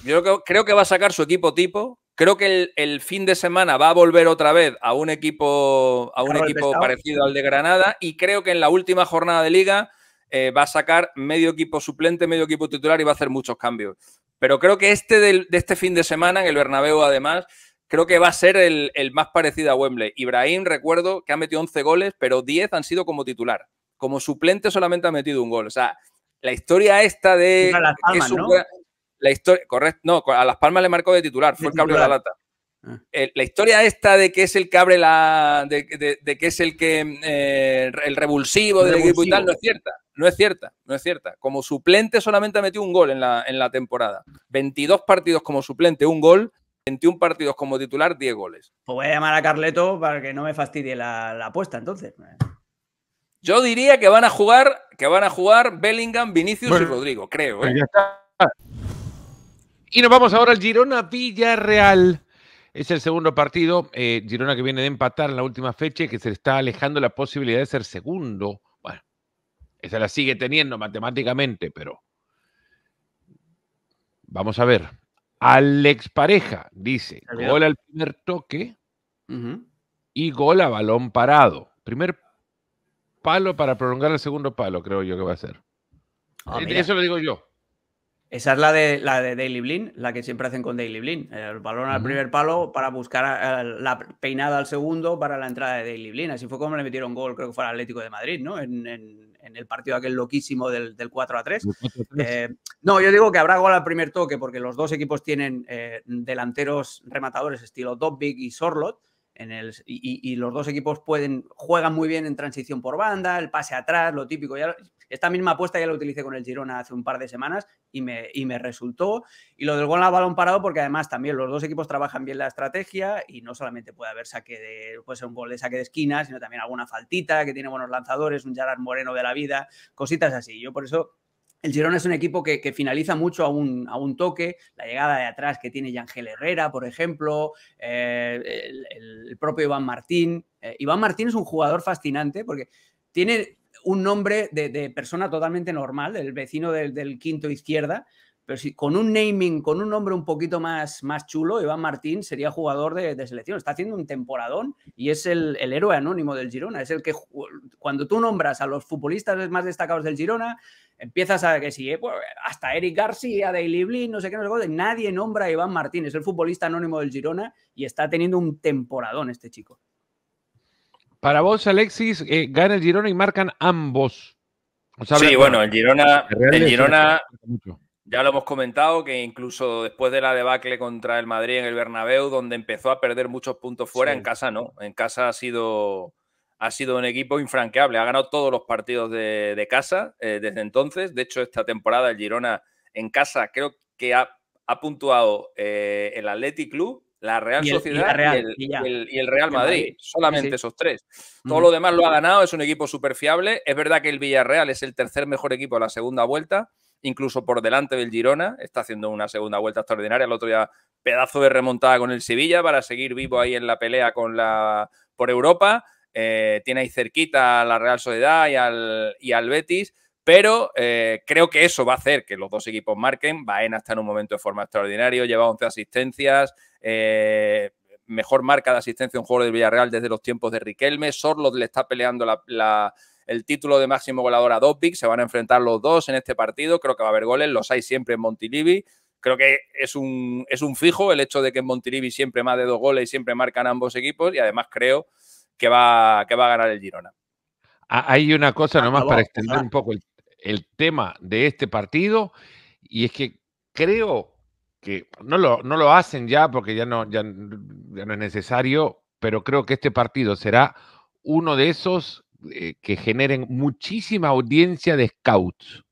Yo creo que, va a sacar su equipo tipo, Creo que el, fin de semana va a volver otra vez a un equipo, a un equipo parecido al de Granada y creo que en la última jornada de liga eh, va a sacar medio equipo suplente, medio equipo titular y va a hacer muchos cambios. Pero creo que este de este fin de semana, en el Bernabéu además, creo que va a ser el, más parecido a Wembley. Ibrahim, recuerdo que ha metido 11 goles, pero 10 han sido como titular. Como suplente solamente ha metido un gol. O sea, la historia esta de... La historia, correcto, no, a Las Palmas le marcó de titular, fue el cambio de la lata. Ah. Eh, la historia esta de que es el que abre la. de, que es el que. Eh, el revulsivo del no es cierta. No es cierta, no es cierta. Como suplente solamente ha metido un gol en la, temporada. 22 partidos como suplente, un gol. 21 partidos como titular, 10 goles. Pues voy a llamar a Carleto para que no me fastidie la, apuesta, entonces. Yo diría que van a jugar, que van a jugar Bellingham, Vinicius y Rodrigo, creo. ¿eh? Pues y nos vamos ahora al Girona Villarreal. Es el segundo partido. Eh, Girona que viene de empatar en la última fecha y que se le está alejando la posibilidad de ser segundo. Bueno, esa la sigue teniendo matemáticamente, pero vamos a ver. Alex Pareja dice: gola al primer toque y gola balón parado. Primer palo para prolongar el segundo palo, creo yo que va a ser. Ah, eh, eso lo digo yo. Esa es la de, la de Daily Blin, la que siempre hacen con Daily Blin. El balón al primer palo para buscar eh, la peinada al segundo para la entrada de Daily Blin. Así fue como le metieron gol, creo que fue al Atlético de Madrid, ¿no? En, el partido aquel loquísimo del, del 4 a 3. Eh, no, yo digo que habrá gol al primer toque porque los dos equipos tienen eh, delanteros rematadores estilo Dobbik y Sorlot. En el, y, y, los dos equipos pueden, juegan muy bien en transición por banda, el pase atrás, lo típico. Ya, esta misma apuesta ya la utilicé con el Girona hace un par de semanas y me, me resultó. Y lo del gol a balón parado, porque además también los dos equipos trabajan bien la estrategia y no solamente puede haber saque puede un gol de saque de esquina, sino también alguna faltita que tiene buenos lanzadores, un Gerard Moreno de la vida, cositas así. Yo por eso el Girona es un equipo que, finaliza mucho a un, toque, la llegada de atrás que tiene Yangel Herrera, por ejemplo, eh, el, propio Iván Martín. Eh, Iván Martín es un jugador fascinante porque tiene un nombre de, persona totalmente normal, el vecino del, quinto izquierda, pero si, con un naming, con un nombre un poquito más, más chulo, Iván Martín sería jugador de, selección. Está haciendo un temporadón y es el, héroe anónimo del Girona. Es el que cuando tú nombras a los futbolistas más destacados del Girona, empiezas a que sí, eh, pues, hasta Eric García, Daily Blin, no sé qué, no sé qué, nadie nombra a Iván Martín. Es el futbolista anónimo del Girona y está teniendo un temporadón este chico. Para vos, Alexis, eh, gana el Girona y marcan ambos. sí, bueno, el Girona, el Girona ya lo hemos comentado, que incluso después de la debacle contra el Madrid en el Bernabéu, donde empezó a perder muchos puntos fuera, en casa no. En casa ha sido, ha sido un equipo infranqueable. Ha ganado todos los partidos de, casa eh, desde entonces. De hecho, esta temporada el Girona en casa creo que ha, puntuado eh, el Athletic Club, la Real Sociedad y, el, Real Madrid. Solamente esos tres. Todo lo demás lo ha ganado, es un equipo súper fiable. Es verdad que el Villarreal es el tercer mejor equipo a la segunda vuelta, incluso por delante del Girona. Está haciendo una segunda vuelta extraordinaria. El otro día, pedazo de remontada con el Sevilla para seguir vivo ahí en la pelea con la, por Europa. Eh, tiene ahí cerquita a la Real Sociedad y al, y al Betis. Pero eh, creo que eso va a hacer que los dos equipos marquen. Baena está en un momento de forma extraordinario, lleva 11 asistencias. Eh, mejor marca de asistencia en un juego del Villarreal desde los tiempos de Riquelme. Sorlot le está peleando el título de máximo goleador a Dopic. Se van a enfrentar los dos en este partido. Creo que va a haber goles. Los hay siempre en Montilivi. Creo que es un, es un fijo el hecho de que en Montilivi siempre más de dos goles y siempre marcan ambos equipos. Y además creo que va, que va a ganar el Girona. Ah, hay una cosa nomás para extender un poco el, el tema de este partido y es que creo que no lo, no lo hacen ya porque ya no, ya, no es necesario, pero creo que este partido será uno de esos eh, que generen muchísima audiencia de scouts.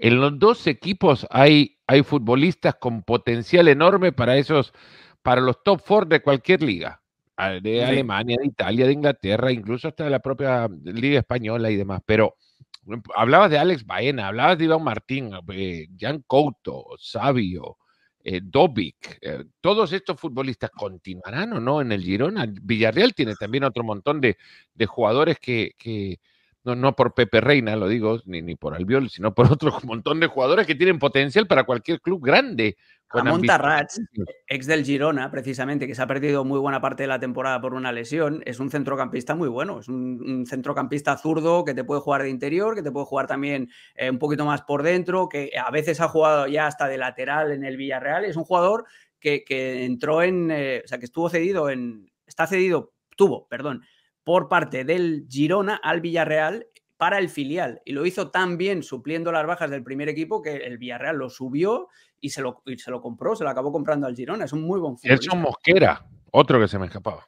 En los dos equipos hay, hay futbolistas con potencial enorme para esos, para los top four de cualquier liga ah, de Alemania, de Italia, de Inglaterra, incluso hasta la propia Liga Española y demás. Pero Hablabas de Alex Baena, hablabas de Iván Martín, Jean ah, Jan Couto, Sabio, eh, Dobic. Eh, todos estos futbolistas continuarán o no en el Girona. Villarreal tiene también otro montón de, jugadores que, no, por Pepe Reina, lo digo, ni, ni por Albiol, sino por otro montón de jugadores que tienen potencial para cualquier club grande. A Montarrats, ex del Girona, precisamente, que se ha perdido muy buena parte de la temporada por una lesión, es un centrocampista muy bueno. Es un, centrocampista zurdo que te puede jugar de interior, que te puede jugar también eh, un poquito más por dentro, que a veces ha jugado ya hasta de lateral en el Villarreal. Es un jugador que, entró en. Eh, o sea, que estuvo cedido en. Está cedido, tuvo, perdón, por parte del Girona al Villarreal para el filial. Y lo hizo tan bien supliendo las bajas del primer equipo que el Villarreal lo subió y se, lo, compró, se lo acabó comprando al Girona. Es un muy buen futbolista. Mosquera, otro que se me escapaba.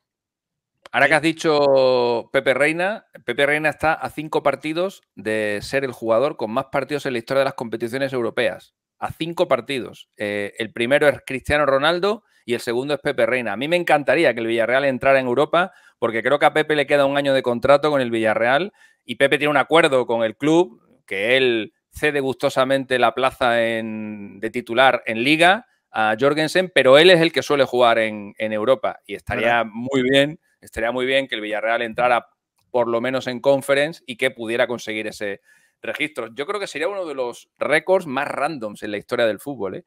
Ahora que has dicho Pepe Reina, Pepe Reina está a cinco partidos de ser el jugador con más partidos en la historia de las competiciones europeas. A cinco partidos. Eh, el primero es Cristiano Ronaldo y el segundo es Pepe Reina. A mí me encantaría que el Villarreal entrara en Europa porque creo que a Pepe le queda un año de contrato con el Villarreal y Pepe tiene un acuerdo con el club que él cede gustosamente la plaza de titular en Liga a Jorgensen, pero él es el que suele jugar en, Europa y estaría muy bien, estaría muy bien que el Villarreal entrara por lo menos en conference y que pudiera conseguir ese registro. Yo creo que sería uno de los récords más randoms en la historia del fútbol. ¿eh?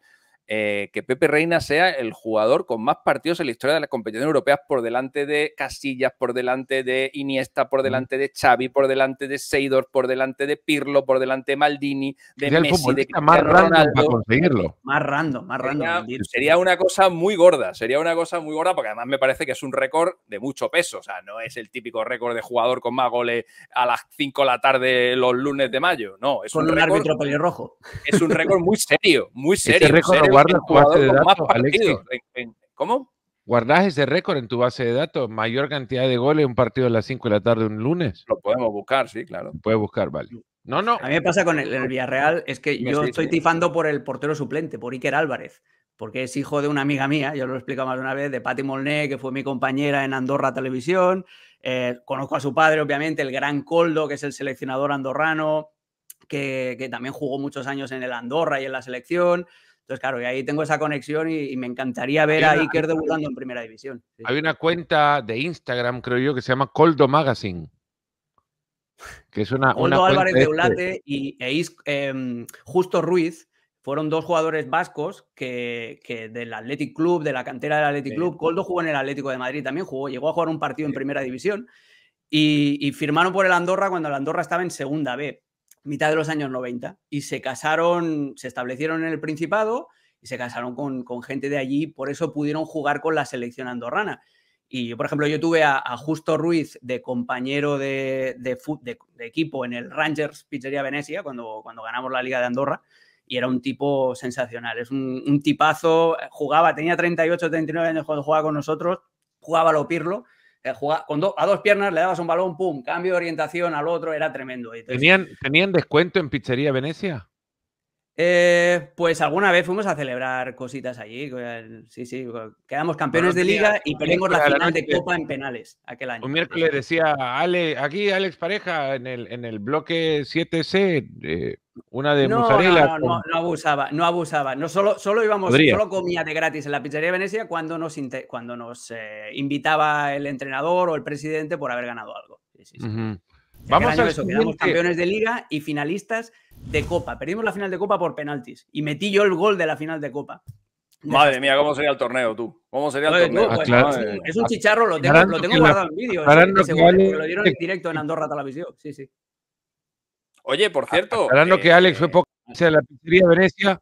Eh, que Pepe Reina sea el jugador con más partidos en la historia de las competiciones europeas por delante de Casillas, por delante de Iniesta, por delante de Xavi, por delante de Seidor, por delante de Pirlo, por delante de Maldini, de Messi, de Cristiano más Ronaldo. conseguirlo. Más random, más Sería, una cosa muy gorda, sería una cosa muy gorda porque además me parece que es un récord de mucho peso, o sea, no es el típico récord de jugador con más goles a las 5 de la tarde los lunes de mayo, no, es con un, récord, árbitro pelirrojo. Es un récord muy serio, muy serio guardas tu base de ¿Cómo? ese récord en tu base de datos? Mayor cantidad de goles en un partido a las 5 de la tarde un lunes. Lo podemos buscar, sí, claro. puedes buscar, vale. No, no. A mí me pasa con el, Villarreal, es que yo estoy tifando por el portero suplente, por Iker Álvarez, porque es hijo de una amiga mía, yo lo he explicado más de una vez, de Patti Molné, que fue mi compañera en Andorra Televisión. Eh, conozco a su padre, obviamente, el gran Coldo, que es el seleccionador andorrano, que, que también jugó muchos años en el Andorra y en la selección. Entonces, claro, y ahí tengo esa conexión y, me encantaría ver a Iker debutando en primera división. Hay una cuenta de Instagram, creo yo, que se llama Coldo Magazine. Que es una. Álvarez de Ulate este. y e em, Justo Ruiz fueron dos jugadores vascos que, del Athletic Club, de la cantera del Athletic Club. Coldo jugó en el Atlético de Madrid también, jugó, llegó a jugar un partido en primera división. y, firmaron por el Andorra cuando el Andorra estaba en segunda B mitad de los años 90 y se casaron, se establecieron en el Principado y se casaron con, gente de allí, por eso pudieron jugar con la selección andorrana. Y yo, por ejemplo, yo tuve a, Justo Ruiz de compañero de, de, equipo en el Rangers Pizzería Venecia cuando, cuando ganamos la Liga de Andorra y era un tipo sensacional. Es un, tipazo, jugaba, tenía 38, 39 años cuando jugaba con nosotros, jugaba lo pirlo eh, jugaba, con a dos piernas le dabas un balón, pum, cambio de orientación al otro, era tremendo. ¿Tenían, descuento en Pizzería Venecia? Eh, pues alguna vez fuimos a celebrar cositas allí. Eh, sí, sí, quedamos campeones de liga y perdimos la final de Copa en penales aquel año. Un miércoles decía Ale, aquí Alex Pareja en el, en el bloque 7C, una de no, No, no, no, abusaba, no abusaba. No solo, solo íbamos, solo comía de gratis en la pizzería de Venecia cuando nos, cuando nos eh, invitaba el entrenador o el presidente por haber ganado algo. Vamos a eso, quedamos campeones de liga y finalistas de Copa. Perdimos la final de Copa por penaltis y metí yo el gol de la final de Copa. Madre mía, ¿cómo sería el torneo tú? ¿Cómo sería el torneo? Pues, es un chicharro, lo tengo, guardado en vídeo. Lo dieron en directo en Andorra Televisión. Sí, sí. Oye, por cierto. Hablando que Alex fue eh, poca eh, la pizzería Venecia.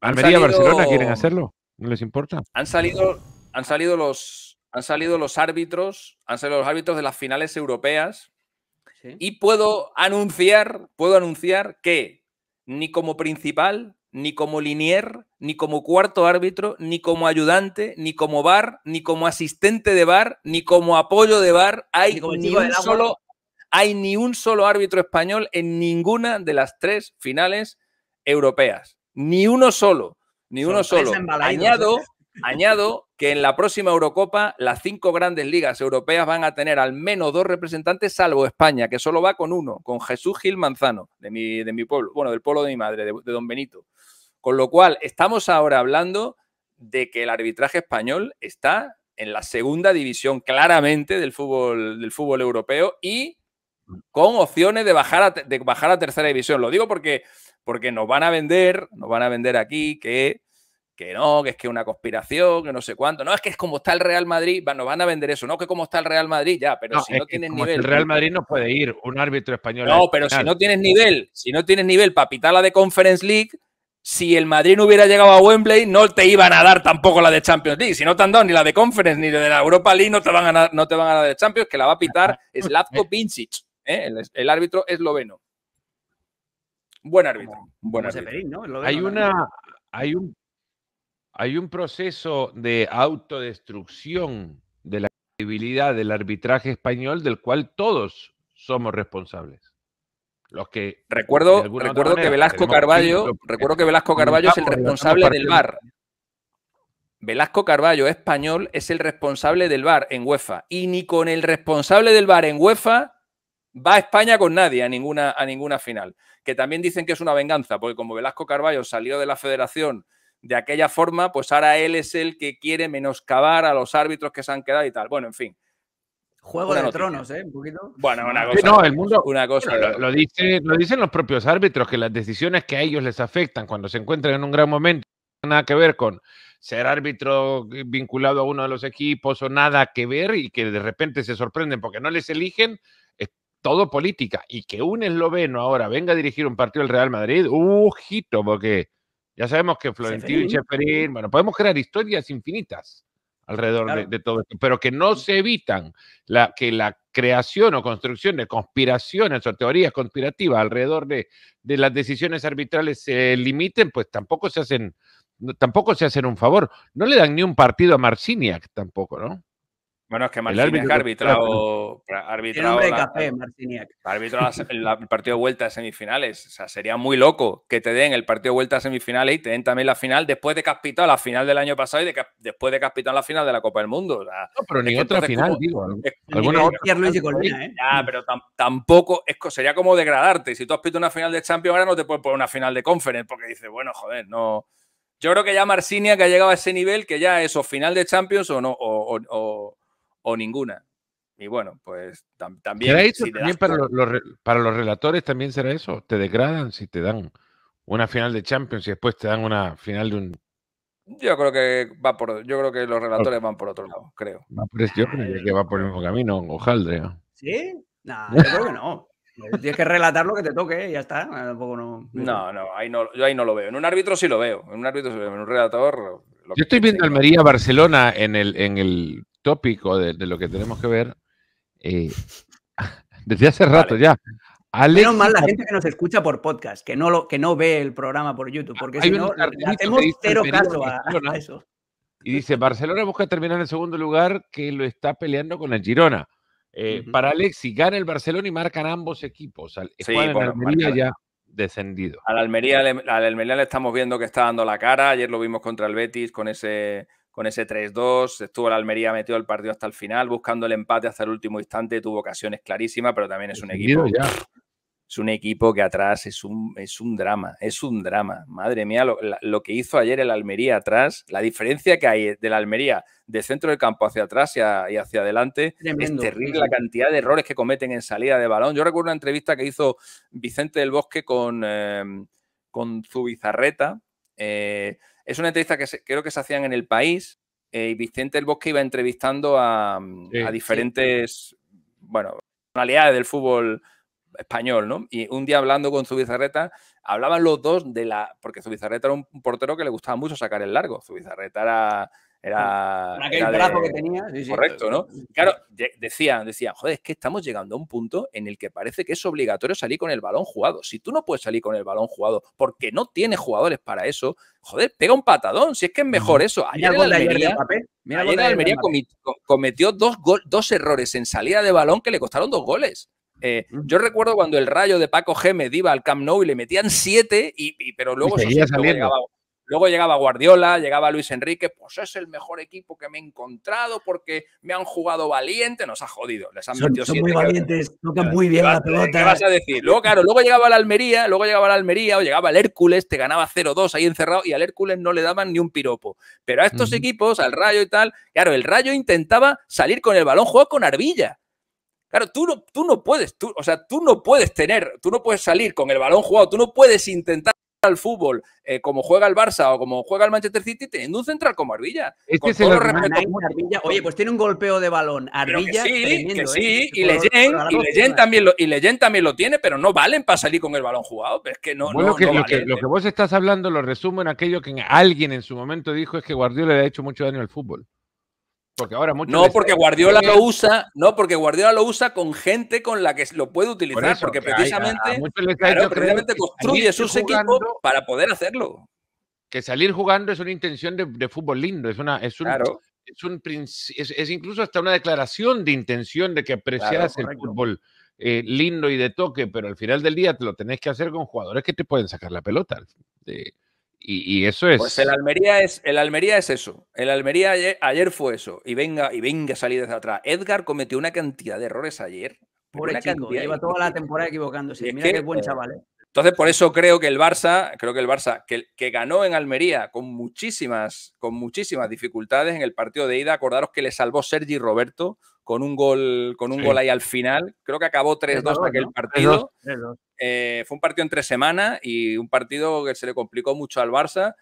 Almería, Barcelona quieren hacerlo. No les importa. Han salido, han salido los. Han salido los árbitros, han salido los árbitros de las finales europeas y puedo anunciar, puedo anunciar que ni como principal, ni como linier, ni como cuarto árbitro, ni como ayudante, ni como bar, ni como asistente de bar, ni como apoyo de bar, hay ni, solo hay ni un solo árbitro español en ninguna de las tres finales europeas. Ni uno solo, ni uno solo. ¿eh? Añado, que en la próxima Eurocopa las cinco grandes ligas europeas van a tener al menos dos representantes, salvo España, que solo va con uno, con Jesús Gil Manzano, de mi, de mi pueblo, bueno, del pueblo de mi madre, de, Don Benito. Con lo cual, estamos ahora hablando de que el arbitraje español está en la segunda división claramente del fútbol, del fútbol europeo y con opciones de bajar a, de bajar a tercera división. Lo digo porque, porque nos van a vender, nos van a vender aquí que, que no, que es que una conspiración, que no sé cuánto. No, es que es como está el Real Madrid, nos van a vender eso. No, que como está el Real Madrid, ya, pero si no tienes nivel. El Real Madrid no puede ir, un árbitro español. No, pero si no tienes nivel, si no tienes nivel para pitar la de Conference League, si el Madrid no hubiera llegado a Wembley, no te iban a dar tampoco la de Champions League. Si no te han dado ni la de Conference ni la de la Europa League, no te van a, no te van a de Champions, que la va a pitar Slavko eh, Vincic. ¿eh? el, árbitro esloveno. Buen árbitro. buen árbitro. hay una, hay un, hay un proceso de autodestrucción de la credibilidad del arbitraje español del cual todos somos responsables. Los que recuerdo, recuerdo que Velasco Carballo, recuerdo que Velasco Carballo es el responsable del VAR. Velasco Carballo, español, es el responsable del VAR en UEFA. Y ni con el responsable del VAR en UEFA va a España con nadie a ninguna, a ninguna final. Que también dicen que es una venganza, porque como Velasco Carballo salió de la federación de aquella forma, pues ahora él es el que quiere menoscabar a los árbitros que se han quedado y tal. Bueno, en fin. Juego de tronos, ¿eh? Un poquito. Bueno, una cosa. No, el mundo. Una cosa. lo, dice, lo dicen los propios árbitros, que las decisiones que a ellos les afectan cuando se encuentran en un gran momento no nada que ver con ser árbitro vinculado a uno de los equipos o nada que ver y que de repente se sorprenden porque no les eligen, todo política, y que un esloveno ahora venga a dirigir un partido del Real Madrid, ¡Ujito! porque ya sabemos que Florentino y Cheferín, bueno, podemos crear historias infinitas alrededor de, todo esto, pero que no se evitan la, que la creación o construcción de conspiraciones o teorías conspirativas alrededor de, las decisiones arbitrales se limiten, pues tampoco se hacen, tampoco se hacen un favor. No le dan ni un partido a Marciniak tampoco, ¿no? Bueno, es que Marciniak ha arbitrado, el el partido de vuelta de semifinales. O sea, sería muy loco que te den el partido de vuelta de semifinales y te den también la final después de que has pitado la final del año pasado y después de que has pitado la final de la Copa del Mundo. no, pero ni otra final, digo. ¿eh? pero tampoco es, sería como degradarte. Si tú has pitado una final de Champions, ahora no te puedes poner una final de Conference porque dices, bueno, joder, no. Yo creo que ya Marciniak ha llegado a ese nivel que ya eso, final de Champions o no, o ninguna. Y bueno, pues también... también para, los, relatores también será eso? ¿Te degradan si te dan una final de Champions y después te dan una final de un yo creo que va por, yo creo que los relatores van por otro lado, creo. Yo creo eh, que va por el mismo camino, Ojaldre. ¿Sí? No, yo creo que no. Pues, tienes que relatar lo que te toque, ya está. no. No, ahí no, yo ahí no lo veo. En un árbitro sí lo veo. En un árbitro En un relator. yo estoy viendo Almería Barcelona en el, en el tópico de, lo que tenemos que ver, eh, desde hace rato ya. Alex... Menos mal la gente que nos escucha por podcast, que no, lo, que no ve el programa por YouTube, porque si no, hacemos cero caso a, eso. Y dice, Barcelona busca terminar en segundo lugar, que lo está peleando con el Girona. Eh, para Alex, si gana el Barcelona y marcan ambos equipos, Almería ya descendido. Al Almería, al Almería le estamos viendo que está dando la cara, ayer lo vimos contra el Betis con ese con ese 3-2. Estuvo la Almería metido el partido hasta el final, buscando el empate hasta el último instante. Tuvo ocasiones clarísimas, pero también es un equipo. Es un equipo que atrás es un, es un drama, es un drama. Madre mía, lo, que hizo ayer el Almería atrás, la diferencia que hay de la Almería de centro del campo hacia atrás y, hacia adelante es terrible la cantidad de errores que cometen en salida de balón. Yo recuerdo una entrevista que hizo Vicente del Bosque con, eh, con Zubizarreta, eh, es una entrevista que creo que se hacían en El País eh, y Vicente el Bosque iba entrevistando a, mm, diferentes, bueno, personalidades del fútbol español, ¿no? Y un día hablando con Zubizarreta, hablaban los dos de la. Porque Zubizarreta era un portero que le gustaba mucho sacar el largo. Zubizarreta era era, aquel brazo que tenía. correcto, ¿no? Claro, decían, joder, es que estamos llegando a un punto en el que parece que es obligatorio salir con el balón jugado. Si tú no puedes salir con el balón jugado porque no tienes jugadores para eso, joder, pega un patadón, si es que es mejor eso. Ayer algo Almería, cometió dos, dos errores en salida de balón que le costaron dos goles. Eh, yo recuerdo cuando el rayo de Paco me iba al Camp Nou y le metían siete, y, pero luego y seguía, saliendo. Luego llegaba Guardiola, llegaba Luis Enrique, pues es el mejor equipo que me he encontrado porque me han jugado valiente, nos ha jodido, les han metido son muy valientes, tocan muy bien la pelota. ¿Qué vas a decir? Luego, claro, luego llegaba la Almería, luego llegaba la Almería o llegaba el Hércules, te ganaba 0-2 ahí encerrado y al Hércules no le daban ni un piropo. Pero a estos equipos, al Rayo y tal, claro, el Rayo intentaba salir con el balón, jugado con Arbilla. Claro, tú no, tú no puedes, tú, o sea, tú no puedes tener, tú no puedes salir con el balón jugado, tú no puedes intentar al fútbol eh, como juega el Barça o como juega el Manchester City teniendo un central como Arvilla. oye, pues tiene un golpeo de balón. Arvilla... sí, ¿eh? y, Leyen y, también lo, y también lo tiene, pero no valen para salir con el balón jugado. Es que no, lo, que, lo, eh. que, vos estás hablando lo resumo en aquello que alguien en su momento dijo es que Guardiola le ha hecho mucho daño al fútbol no, porque Guardiola lo usa, no, porque Guardiola lo usa con gente con la que lo puede utilizar, porque precisamente, construye sus equipos para poder hacerlo. Que salir jugando es una intención de, fútbol lindo, es una, es un, es, incluso hasta una declaración de intención de que aprecias el fútbol eh, lindo y de toque, pero al final del día te lo tenés que hacer con jugadores que te pueden sacar la pelota. Y, eso es. Pues el Almería es, el Almería es eso. El Almería ayer, fue eso. Y venga, y venga a salir desde atrás. Edgar cometió una cantidad de errores ayer. por una chico, cantidad lleva toda la temporada equivocándose. Mira qué buen eh, chaval. Eh. Entonces, por eso creo que el Barça, creo que el Barça, que, ganó en Almería con muchísimas, con muchísimas dificultades en el partido de ida, acordaros que le salvó Sergi Roberto, con un gol, con un gol ahí al final. Creo que acabó 3-2 aquel partido. Eh, fue un partido entre semanas y un partido que se le complicó mucho al Barça.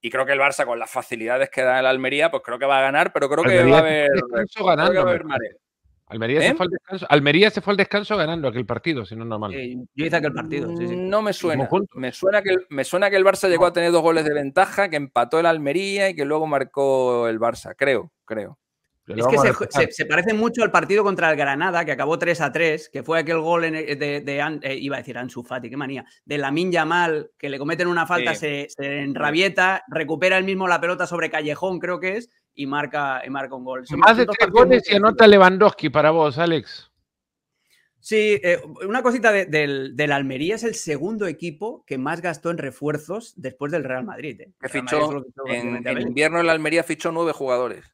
Y creo que el Barça, con las facilidades que da el Almería, pues creo que va a ganar, pero creo que va a haber. Ganando, Almería, se ¿Eh? fue al descanso, Almería se fue al descanso ganando aquel partido, si no, es normal. yo hice aquel partido. No me suena. Me suena, que, me suena que el Barça llegó a tener dos goles de ventaja, que empató el Almería y que luego marcó el Barça. Creo, creo. Es que se, parece mucho al partido contra el Granada, que acabó 3 a 3, que fue aquel gol eh, de, eh, iba a decir Ansu Fati, qué manía, de la Lamin Mal que le cometen una falta, se, enrabieta, recupera el mismo la pelota sobre Callejón, creo que es, y marca, un gol. Más de tres goles y anota Lewandowski para vos, Alex. Sí, eh, una cosita de, del, Almería es el segundo equipo que más gastó en refuerzos después del Real Madrid. en, en invierno el Almería fichó nueve jugadores.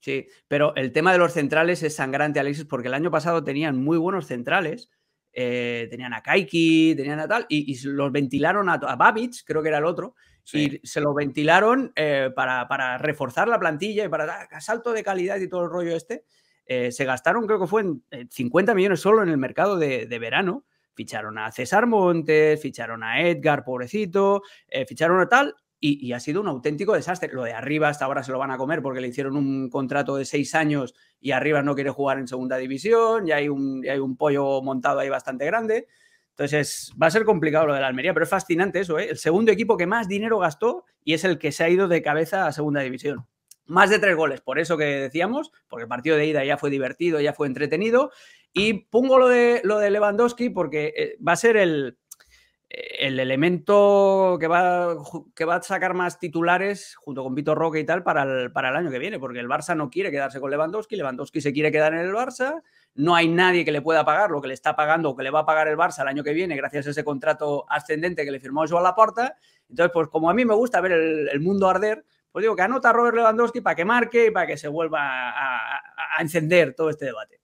Sí, pero el tema de los centrales es sangrante, Alexis, porque el año pasado tenían muy buenos centrales. Eh, tenían a Kaiki, tenían a tal, y, los ventilaron a, a Babich, creo que era el otro, y se lo ventilaron eh, para, reforzar la plantilla y para dar salto de calidad y todo el rollo este. Eh, se gastaron, creo que fue en, 50 millones solo en el mercado de, de verano. Ficharon a César Montes, ficharon a Edgar, pobrecito, ficharon a tal, y, ha sido un auténtico desastre. Lo de arriba hasta ahora se lo van a comer porque le hicieron un contrato de seis años y arriba no quiere jugar en segunda división, ya hay un, hay un pollo montado ahí bastante grande. Entonces, va a ser complicado lo de la Almería, pero es fascinante eso, ¿eh? El segundo equipo que más dinero gastó y es el que se ha ido de cabeza a segunda división. Más de tres goles, por eso que decíamos, porque el partido de ida ya fue divertido, ya fue entretenido. Y pongo lo de, lo de Lewandowski porque eh, va a ser el, el elemento que va, que va a sacar más titulares junto con Vitor Roque y tal para el, para el año que viene, porque el Barça no quiere quedarse con Lewandowski, Lewandowski se quiere quedar en el Barça, no hay nadie que le pueda pagar lo que le está pagando o que le va a pagar el Barça el año que viene gracias a ese contrato ascendente que le firmó Joao Laporta. Entonces, pues como a mí me gusta ver el, mundo arder, pues digo que anota a Robert Lewandowski para que marque y para que se vuelva a encender todo este debate.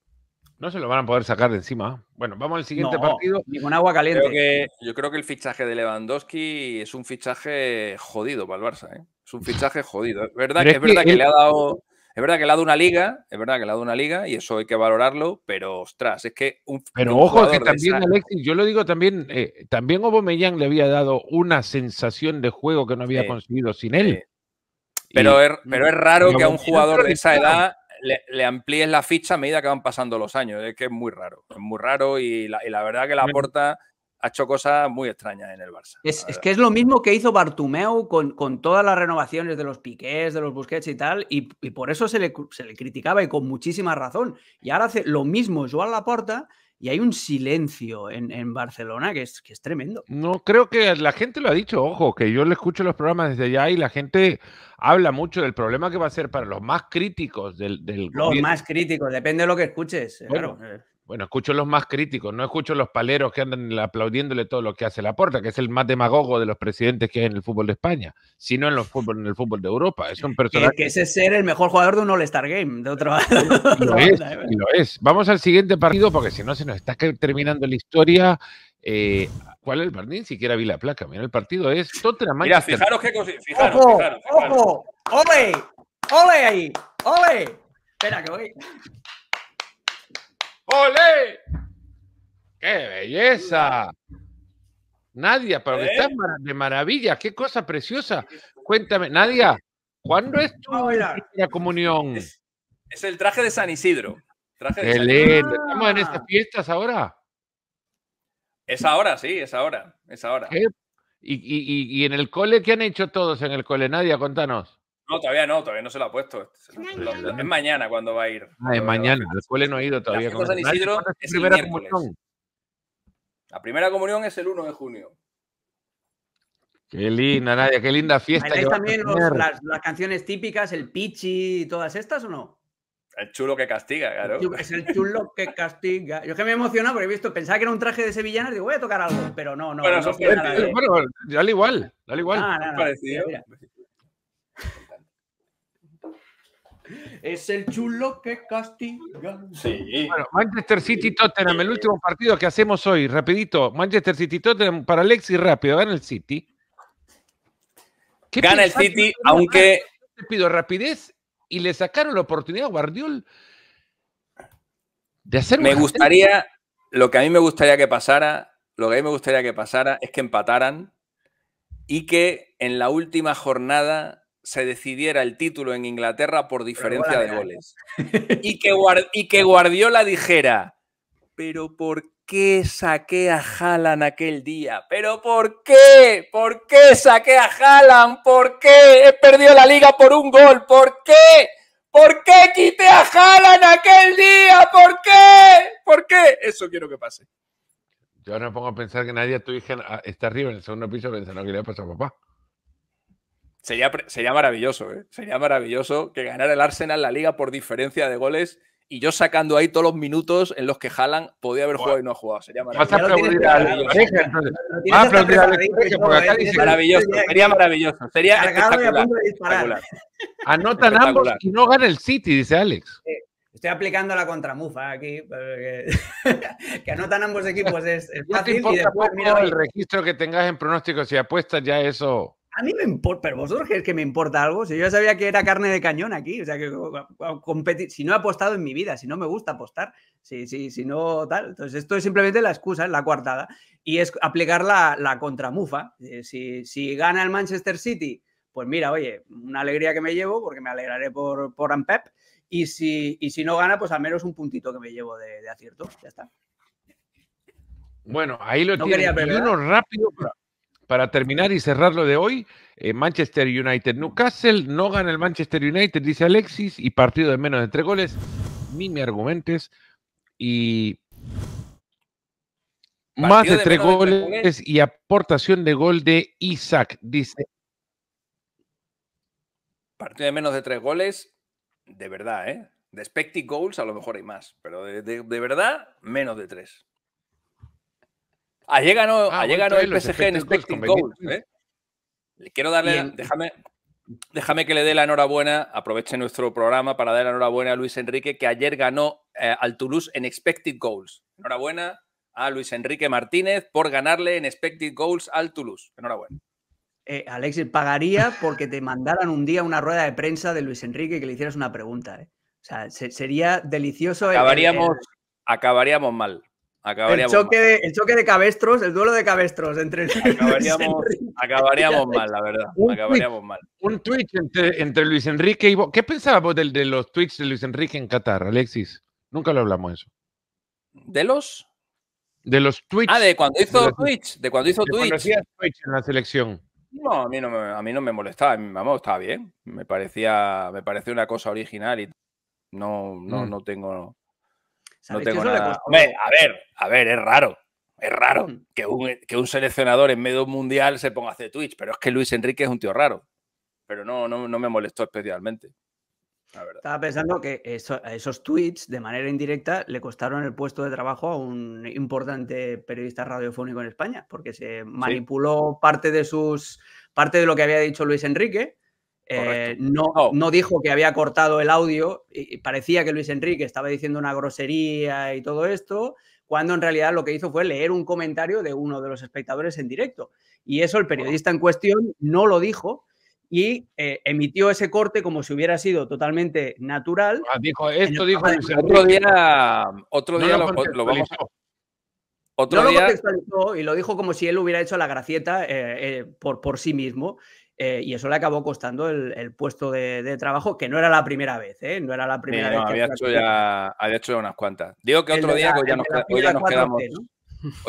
No se lo van a poder sacar de encima. Bueno, vamos al siguiente partido. con agua caliente. yo creo que el fichaje de Lewandowski es un fichaje jodido para el Barça. ¿eh? Es un fichaje jodido. Es verdad, que, es verdad que, le ha dado. Es verdad que le ha dado una liga, es verdad que le ha dado una liga y eso hay que valorarlo, pero ostras, es que un Pero ojo, que también Alexis, yo lo digo también, eh, también Aubameyang le había dado una sensación de juego que no había conseguido sin él. Pero, er, pero es raro que a un jugador de esa edad le, le, amplíes la ficha a medida que van pasando los años. Es que es muy raro, es muy raro y la, y la verdad que la porta ha hecho cosas muy extrañas en el Barça. Es, que es lo mismo que hizo Bartumeu con, todas las renovaciones de los Piqués, de los Busquets y tal, y, por eso se le, se le, criticaba y con muchísima razón. Y ahora hace lo mismo Joan Laporta, y hay un silencio en, Barcelona que es, que es tremendo. No, creo que la gente lo ha dicho, ojo, que yo le escucho los programas desde allá y la gente habla mucho del problema que va a ser para los más críticos del... del los más críticos, depende de lo que escuches. Eh, claro. Eh. Bueno, escucho los más críticos, no escucho los paleros que andan aplaudiéndole todo lo que hace la Laporta, que es el más demagogo de los presidentes que hay en el fútbol de España, sino en, los fútbol, en el fútbol de Europa. Es un personaje. Que, ese es ser el mejor jugador de un All-Star Game, de otro lado. Lo es, Vamos al siguiente partido, porque si no se nos está terminando la historia. Eh, ¿Cuál es el partido? Ni siquiera vi la placa. Mira, el partido es Tottenham. Mira, fijaros qué Fijaros, ojo, ojo, ole, ole ahí, ole. Espera, que voy. ¡Ole! ¡Qué belleza! Nadia, pero ¿Eh? estás de maravilla, qué cosa preciosa. Cuéntame, Nadia, ¿cuándo es tu la comunión? Es, el traje de San Isidro. ¿Estamos en estas fiestas ahora? Es ahora, sí, es ahora. Es ahora. ¿Y, y, en el cole qué han hecho todos en el cole? Nadia, contanos. No, todavía no, todavía no se lo ha puesto. Este es mañana cuando va a ir. Ah, es mañana, Después le no he todavía. La, es primera comunión? La primera comunión es el 1 de junio. Qué linda, Nadia, qué linda fiesta. también las, canciones típicas, el pichi y todas estas o no? El chulo que castiga, claro. Es el chulo que castiga. Yo que me he emocionado porque he visto, pensaba que era un traje de sevillanas. digo, voy a tocar algo, pero no, no. Bueno, dale igual, dale igual. Ah, es el chulo que castiga. Manchester City Tottenham, el último partido que hacemos hoy, rapidito. Manchester City Tottenham para Alexis rápido, gana el City. Gana el City, aunque pido rapidez y le sacaron la oportunidad a Guardiol de hacer. Me gustaría, lo que a mí me gustaría que pasara, lo que a mí me gustaría que pasara es que empataran y que en la última jornada se decidiera el título en Inglaterra por diferencia de goles. Y que, y que Guardiola dijera, pero ¿por qué saqué a Haaland aquel día? ¿Pero por qué? ¿Por qué saqué a Haaland? ¿Por qué he perdido la liga por un gol? ¿Por qué? ¿Por qué quité a Haaland aquel día? ¿Por qué? ¿Por qué? Eso quiero que pase. Yo no pongo a pensar que nadie tu hija ah, está arriba en el segundo piso pensando que le ha pasado a papá. Sería, maravilloso, ¿eh? Sería maravilloso que ganara el Arsenal la liga por diferencia de goles y yo sacando ahí todos los minutos en los que Jalan podía haber jugado y no ha jugado. Sería maravilloso. Maravilloso, sería maravilloso. Sería Anotan ambos y no gana el City, dice Alex. Eh, estoy aplicando la contramufa aquí. que anotan ambos equipos es, fácil. No te importa el registro que tengas en pronósticos y apuestas, ya eso. A mí me importa, pero vosotros es que me importa algo. Si yo sabía que era carne de cañón aquí, o sea, que competir, si no he apostado en mi vida, si no me gusta apostar, si, si no tal. Entonces, esto es simplemente la excusa, la coartada, y es aplicar la, contramufa. Eh, si, gana el Manchester City, pues mira, oye, una alegría que me llevo, porque me alegraré por, por Ampep, y si, si no gana, pues al menos un puntito que me llevo de, acierto, ya está. Bueno, ahí lo no ¿eh? rápido para terminar y cerrar lo de hoy, eh, Manchester United Newcastle, no gana el Manchester United, dice Alexis, y partido de menos de tres goles, ni me argumentes, y más de, tres goles, y aportación de gol de Isaac, dice. Partido de menos de tres goles, de verdad, ¿eh? De Spectic goals a lo mejor hay más, pero de, de verdad, menos de tres. Ayer ganó, ah, el PSG en Expected Goals. ¿eh? Quiero darle, déjame, déjame que le dé la enhorabuena, aproveche nuestro programa para dar la enhorabuena a Luis Enrique, que ayer ganó eh, al Toulouse en Expected Goals. Enhorabuena a Luis Enrique Martínez por ganarle en Expected Goals al Toulouse. Enhorabuena. Eh, Alexis, pagaría porque te mandaran un día una rueda de prensa de Luis Enrique y que le hicieras una pregunta. O sea, sería delicioso. Acabaríamos, acabaríamos mal el, choque de, cabestros, el duelo de cabestros entre Acabaríamos, acabaríamos mal, la verdad. Un acabaríamos mal. Un tweet entre, Luis Enrique y vos. ¿Qué pensabas de, de, los tweets de Luis Enrique en Qatar, Alexis? Nunca lo hablamos eso. ¿De los? De los tweets. Ah, de cuando hizo Twitch. De cuando hizo Twitch. en la selección. No, a mí no me, molestaba. A mí, vamos, estaba bien. Me parecía, me parecía una cosa original y no, no, mm. no tengo no tengo nada... a ver, a ver, es raro. Es raro mm. que un, seleccionador en medio mundial se ponga a hacer Twitch, pero es que Luis Enrique es un tío raro. Pero no, no, no me molestó especialmente. Estaba pensando que esos tweets de manera indirecta le costaron el puesto de trabajo a un importante periodista radiofónico en España, porque se manipuló parte de sus parte de lo que había dicho Luis Enrique eh, no, oh. no dijo que había cortado el audio y parecía que Luis Enrique estaba diciendo una grosería y todo esto, cuando en realidad lo que hizo fue leer un comentario de uno de los espectadores en directo. Y eso el periodista en cuestión no lo dijo y eh, emitió ese corte como si hubiera sido totalmente natural. Ah, esto dijo Otro día, otro día lo, vamos Otro día... y lo dijo como si él hubiera hecho la gracieta eh, por, por sí mismo. Eh, y eso le acabó costando el, puesto de, trabajo, que no era la primera vez, ¿eh? No era la primera Había, hecho ya, había hecho unas cuantas. Digo que otro día, ya nos, quedamos,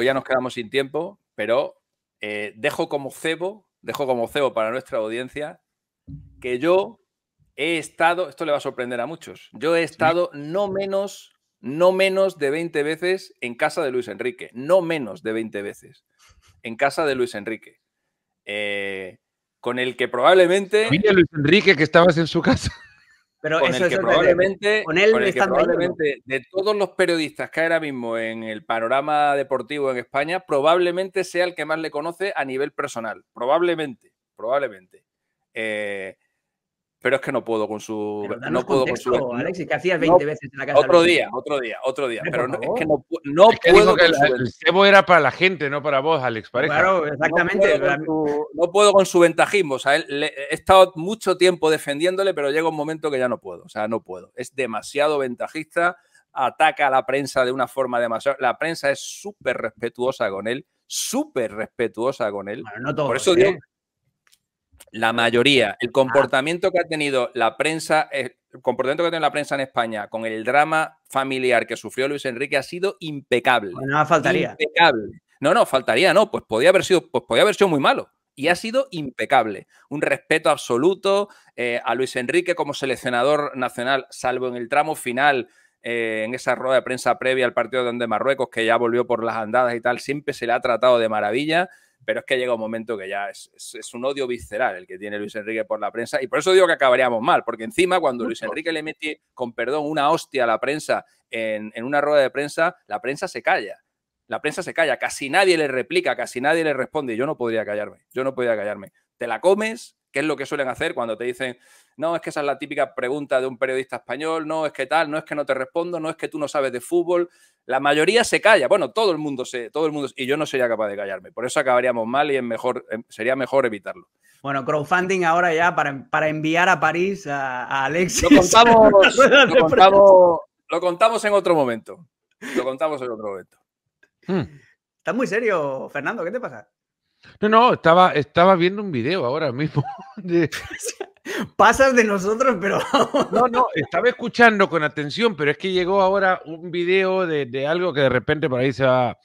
ya nos quedamos sin tiempo, pero eh, dejo como cebo, dejo como cebo para nuestra audiencia que yo he estado, esto le va a sorprender a muchos, yo he estado no menos no menos de 20 veces en casa de Luis Enrique, no menos de 20 veces en casa de Luis Enrique con el que probablemente. Mira, Luis Enrique, que estabas en su casa. Pero con el que probablemente, con él el probablemente de todos los periodistas que hay ahora mismo en el panorama deportivo en España, probablemente sea el que más le conoce a nivel personal. Probablemente, probablemente. Eh, pero es que no puedo con su. no puedo con su. que hacías 20 veces en la casa. Otro día, otro día, otro día. Pero es que no, puedo. Con que el, cebo era para la gente, no para vos, Alex, Claro, exactamente. No puedo, con su, ventajismo. O sea, he estado mucho tiempo defendiéndole, pero llega un momento que ya no puedo. O sea, no puedo. Es demasiado ventajista. Ataca a la prensa de una forma demasiado. La prensa es súper respetuosa con él, súper respetuosa con él. Bueno, no todos, Por eso ¿eh? La mayoría, el ah. comportamiento que ha tenido la prensa, eh, el comportamiento que ha la prensa en España con el drama familiar que sufrió Luis Enrique ha sido impecable. Pues faltaría. Impecable. No, no, faltaría, no, pues podía haber sido, pues podía haber sido muy malo. Y ha mm. sido impecable. Un respeto absoluto eh, a Luis Enrique como seleccionador nacional, salvo en el tramo final, eh, en esa rueda de prensa previa al partido de Marruecos, que ya volvió por las andadas y tal, siempre se le ha tratado de maravilla pero es que llega un momento que ya es, un odio visceral el que tiene Luis Enrique por la prensa y por eso digo que acabaríamos mal, porque encima cuando Luis Enrique le mete, con perdón, una hostia a la prensa en, en una rueda de prensa, la prensa se calla la prensa se calla, casi nadie le replica, casi nadie le responde. Yo no podría callarme, yo no podría callarme. Te la comes, que es lo que suelen hacer cuando te dicen, no, es que esa es la típica pregunta de un periodista español, no, es que tal, no es que no te respondo, no es que tú no sabes de fútbol. La mayoría se calla, bueno, todo el mundo se, todo el mundo, y yo no sería capaz de callarme, por eso acabaríamos mal y es mejor, em, sería mejor evitarlo. Bueno, crowdfunding ahora ya para, enviar a París a, Alexis. Lo contamos, en otro momento. Lo contamos en otro momento. Hmm. Estás muy serio, Fernando, ¿qué te pasa? No, no, estaba, estaba viendo un video ahora mismo. De... Pasas de nosotros, pero... no, no, estaba escuchando con atención, pero es que llegó ahora un video de, algo que de repente por ahí se va...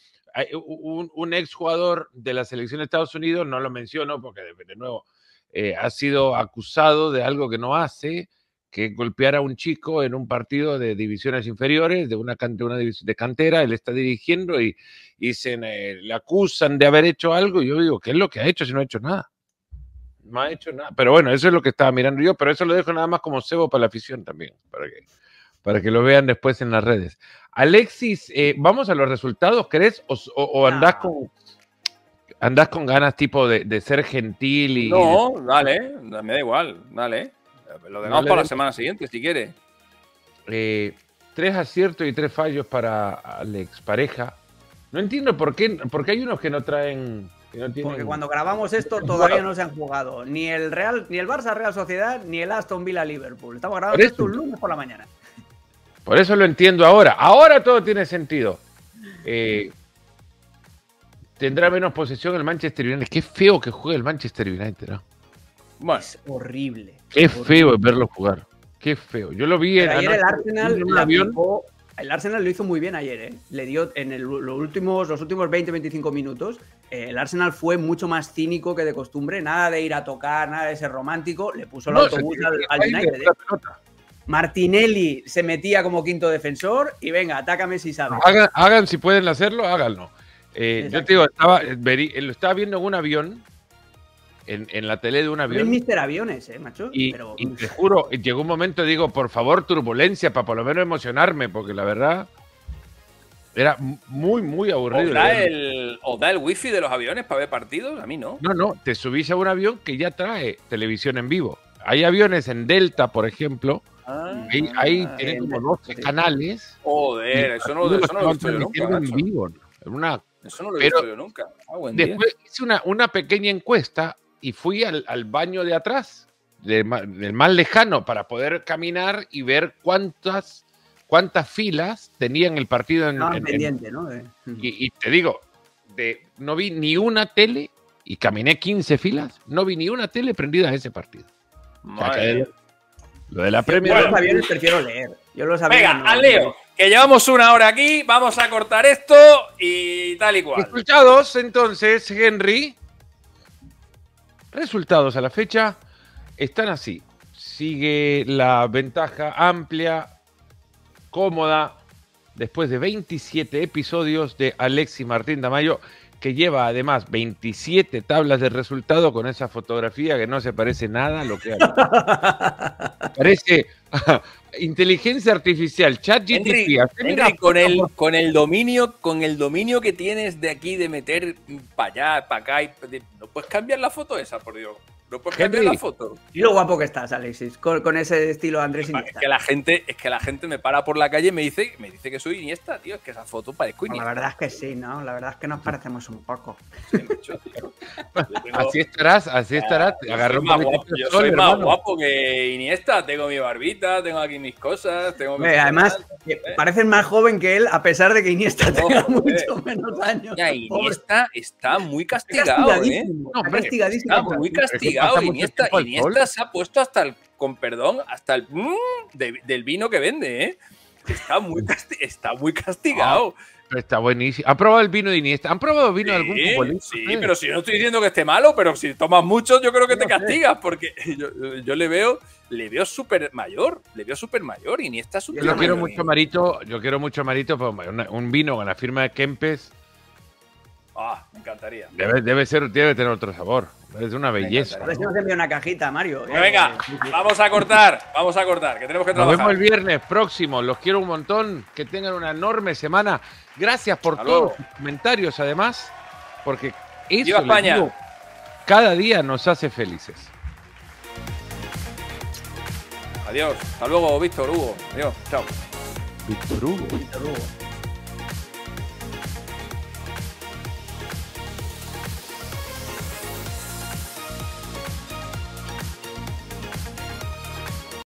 Un, un ex jugador de la selección de Estados Unidos, no lo menciono porque de, nuevo eh, ha sido acusado de algo que no hace que golpeara a un chico en un partido de divisiones inferiores, de una, de de cantera, él está dirigiendo y, se le acusan de haber hecho algo. Y yo digo, ¿qué es lo que ha hecho si no ha hecho nada? No ha hecho nada. Pero bueno, eso es lo que estaba mirando yo, pero eso lo dejo nada más como cebo para la afición también, para que, para que lo vean después en las redes. Alexis, eh, vamos a los resultados, ¿crees? ¿O, andas andás con... con ganas tipo de, de ser gentil y...? No, dale, me da igual, dale. Lo para la semana siguiente, si quiere. Eh, tres aciertos y tres fallos para Alex Pareja. No entiendo por qué, porque hay unos que no traen. Porque cuando grabamos esto todavía no se han jugado ni el Real, ni el Barça Real Sociedad, ni el Aston Villa Liverpool. Estamos grabando esto un lunes por la mañana. Por eso lo entiendo ahora. Ahora todo tiene sentido. Eh, tendrá menos posesión el Manchester United. Qué feo que juegue el Manchester United, ¿no? Es horrible. Qué feo feo verlo jugar. Qué feo. Yo lo vi en ayer el Arsenal, avión. el Arsenal lo hizo muy bien ayer, ¿eh? Le dio en los últimos, los últimos 20-25 minutos. Eh, el Arsenal fue mucho más cínico que de costumbre. Nada de ir a tocar, nada de ser romántico. Le puso el autobús al, United. ¿eh? Martinelli se metía como quinto defensor y venga, atácame si sabes. Hagan, si pueden hacerlo, háganlo. yo te digo, estaba, lo estaba viendo en un avión en, la tele de un avión. Es Mister Aviones, ¿eh, macho? Y, te juro, llegó un momento, digo, por favor, turbulencia, para por lo menos emocionarme, porque la verdad era muy, muy aburrido. ¿Os da, el, wifi de los aviones para ver partidos? A mí no. No, no, te subís a un avión que ya trae televisión en vivo. Hay aviones en Delta, por ejemplo. Ah, ahí, ahí como 12 este. canales. Joder, eso no, lo he visto yo nunca. eso no lo he visto yo nunca. Ah, después hice una pequeña encuesta y fui al, baño de atrás, del, más lejano, para poder caminar y ver cuántas, cuántas filas tenían el partido Y, te digo, de, no vi ni una tele y caminé 15 filas, no vi ni una tele prendida en ese partido. Lo de la premia. Yo los aviones prefiero leer. Yo lo sabía Venga, a Leo, que llevamos una hora aquí, vamos a cortar esto y tal y cual. Escuchados entonces, Henry, Resultados a la fecha están así. Sigue la ventaja amplia, cómoda, después de 27 episodios de Alexis Martín Damayo, que lleva además 27 tablas de resultado con esa fotografía que no se parece nada a lo que... Hay. Parece inteligencia artificial, ChatGPT. Henry, con, el, con el dominio, con el dominio que tienes de aquí de meter para allá, para acá, no puedes cambiar la foto esa, por Dios. No puedes cambiar la foto. Y lo guapo que estás, Alexis, con, ese estilo Andrés Iniesta. Es que la gente, es que la gente me para por la calle y me dice, me dice que soy Iniesta, tío. Es que esa foto parezco pues Iniesta. La verdad es que sí, ¿no? La verdad es que nos parecemos un poco. así estarás, así estarás. yo soy más guapo que Iniesta, tengo mi barbita, tengo aquí mis cosas. Tengo eh, además, ¿eh? parecen más joven que él, a pesar de que Iniesta tiene tenga mucho menos años. Ya, Iniesta está muy castigado, ¿eh? No, castigadísimo. Está muy castigado. Iniesta, Iniesta se ha puesto hasta el, con perdón, hasta el mm, del vino que vende, ¿eh? Está muy, está muy castigado. Ah, Está buenísimo. ¿Han probado el vino de Iniesta? ¿Han probado vino de algún Sí, pero si no estoy diciendo que esté malo, pero si tomas mucho, yo creo que te castigas, porque yo, le veo, le veo súper mayor, le veo súper mayor, Iniesta súper Yo quiero mucho Marito, yo quiero mucho Marito, pues, un vino con la firma de Kempes Ah, me encantaría. Debe, debe, ser, debe tener otro sabor. Es una belleza. una cajita, Mario. venga, eh, vamos a cortar, vamos a cortar, que tenemos que trabajar. Nos vemos el viernes próximo. Los quiero un montón. Que tengan una enorme semana. Gracias por todos los comentarios, además, porque eso España. cada día nos hace felices. Adiós. Hasta luego, Víctor Hugo. Adiós. Chao. Hugo. Víctor Hugo.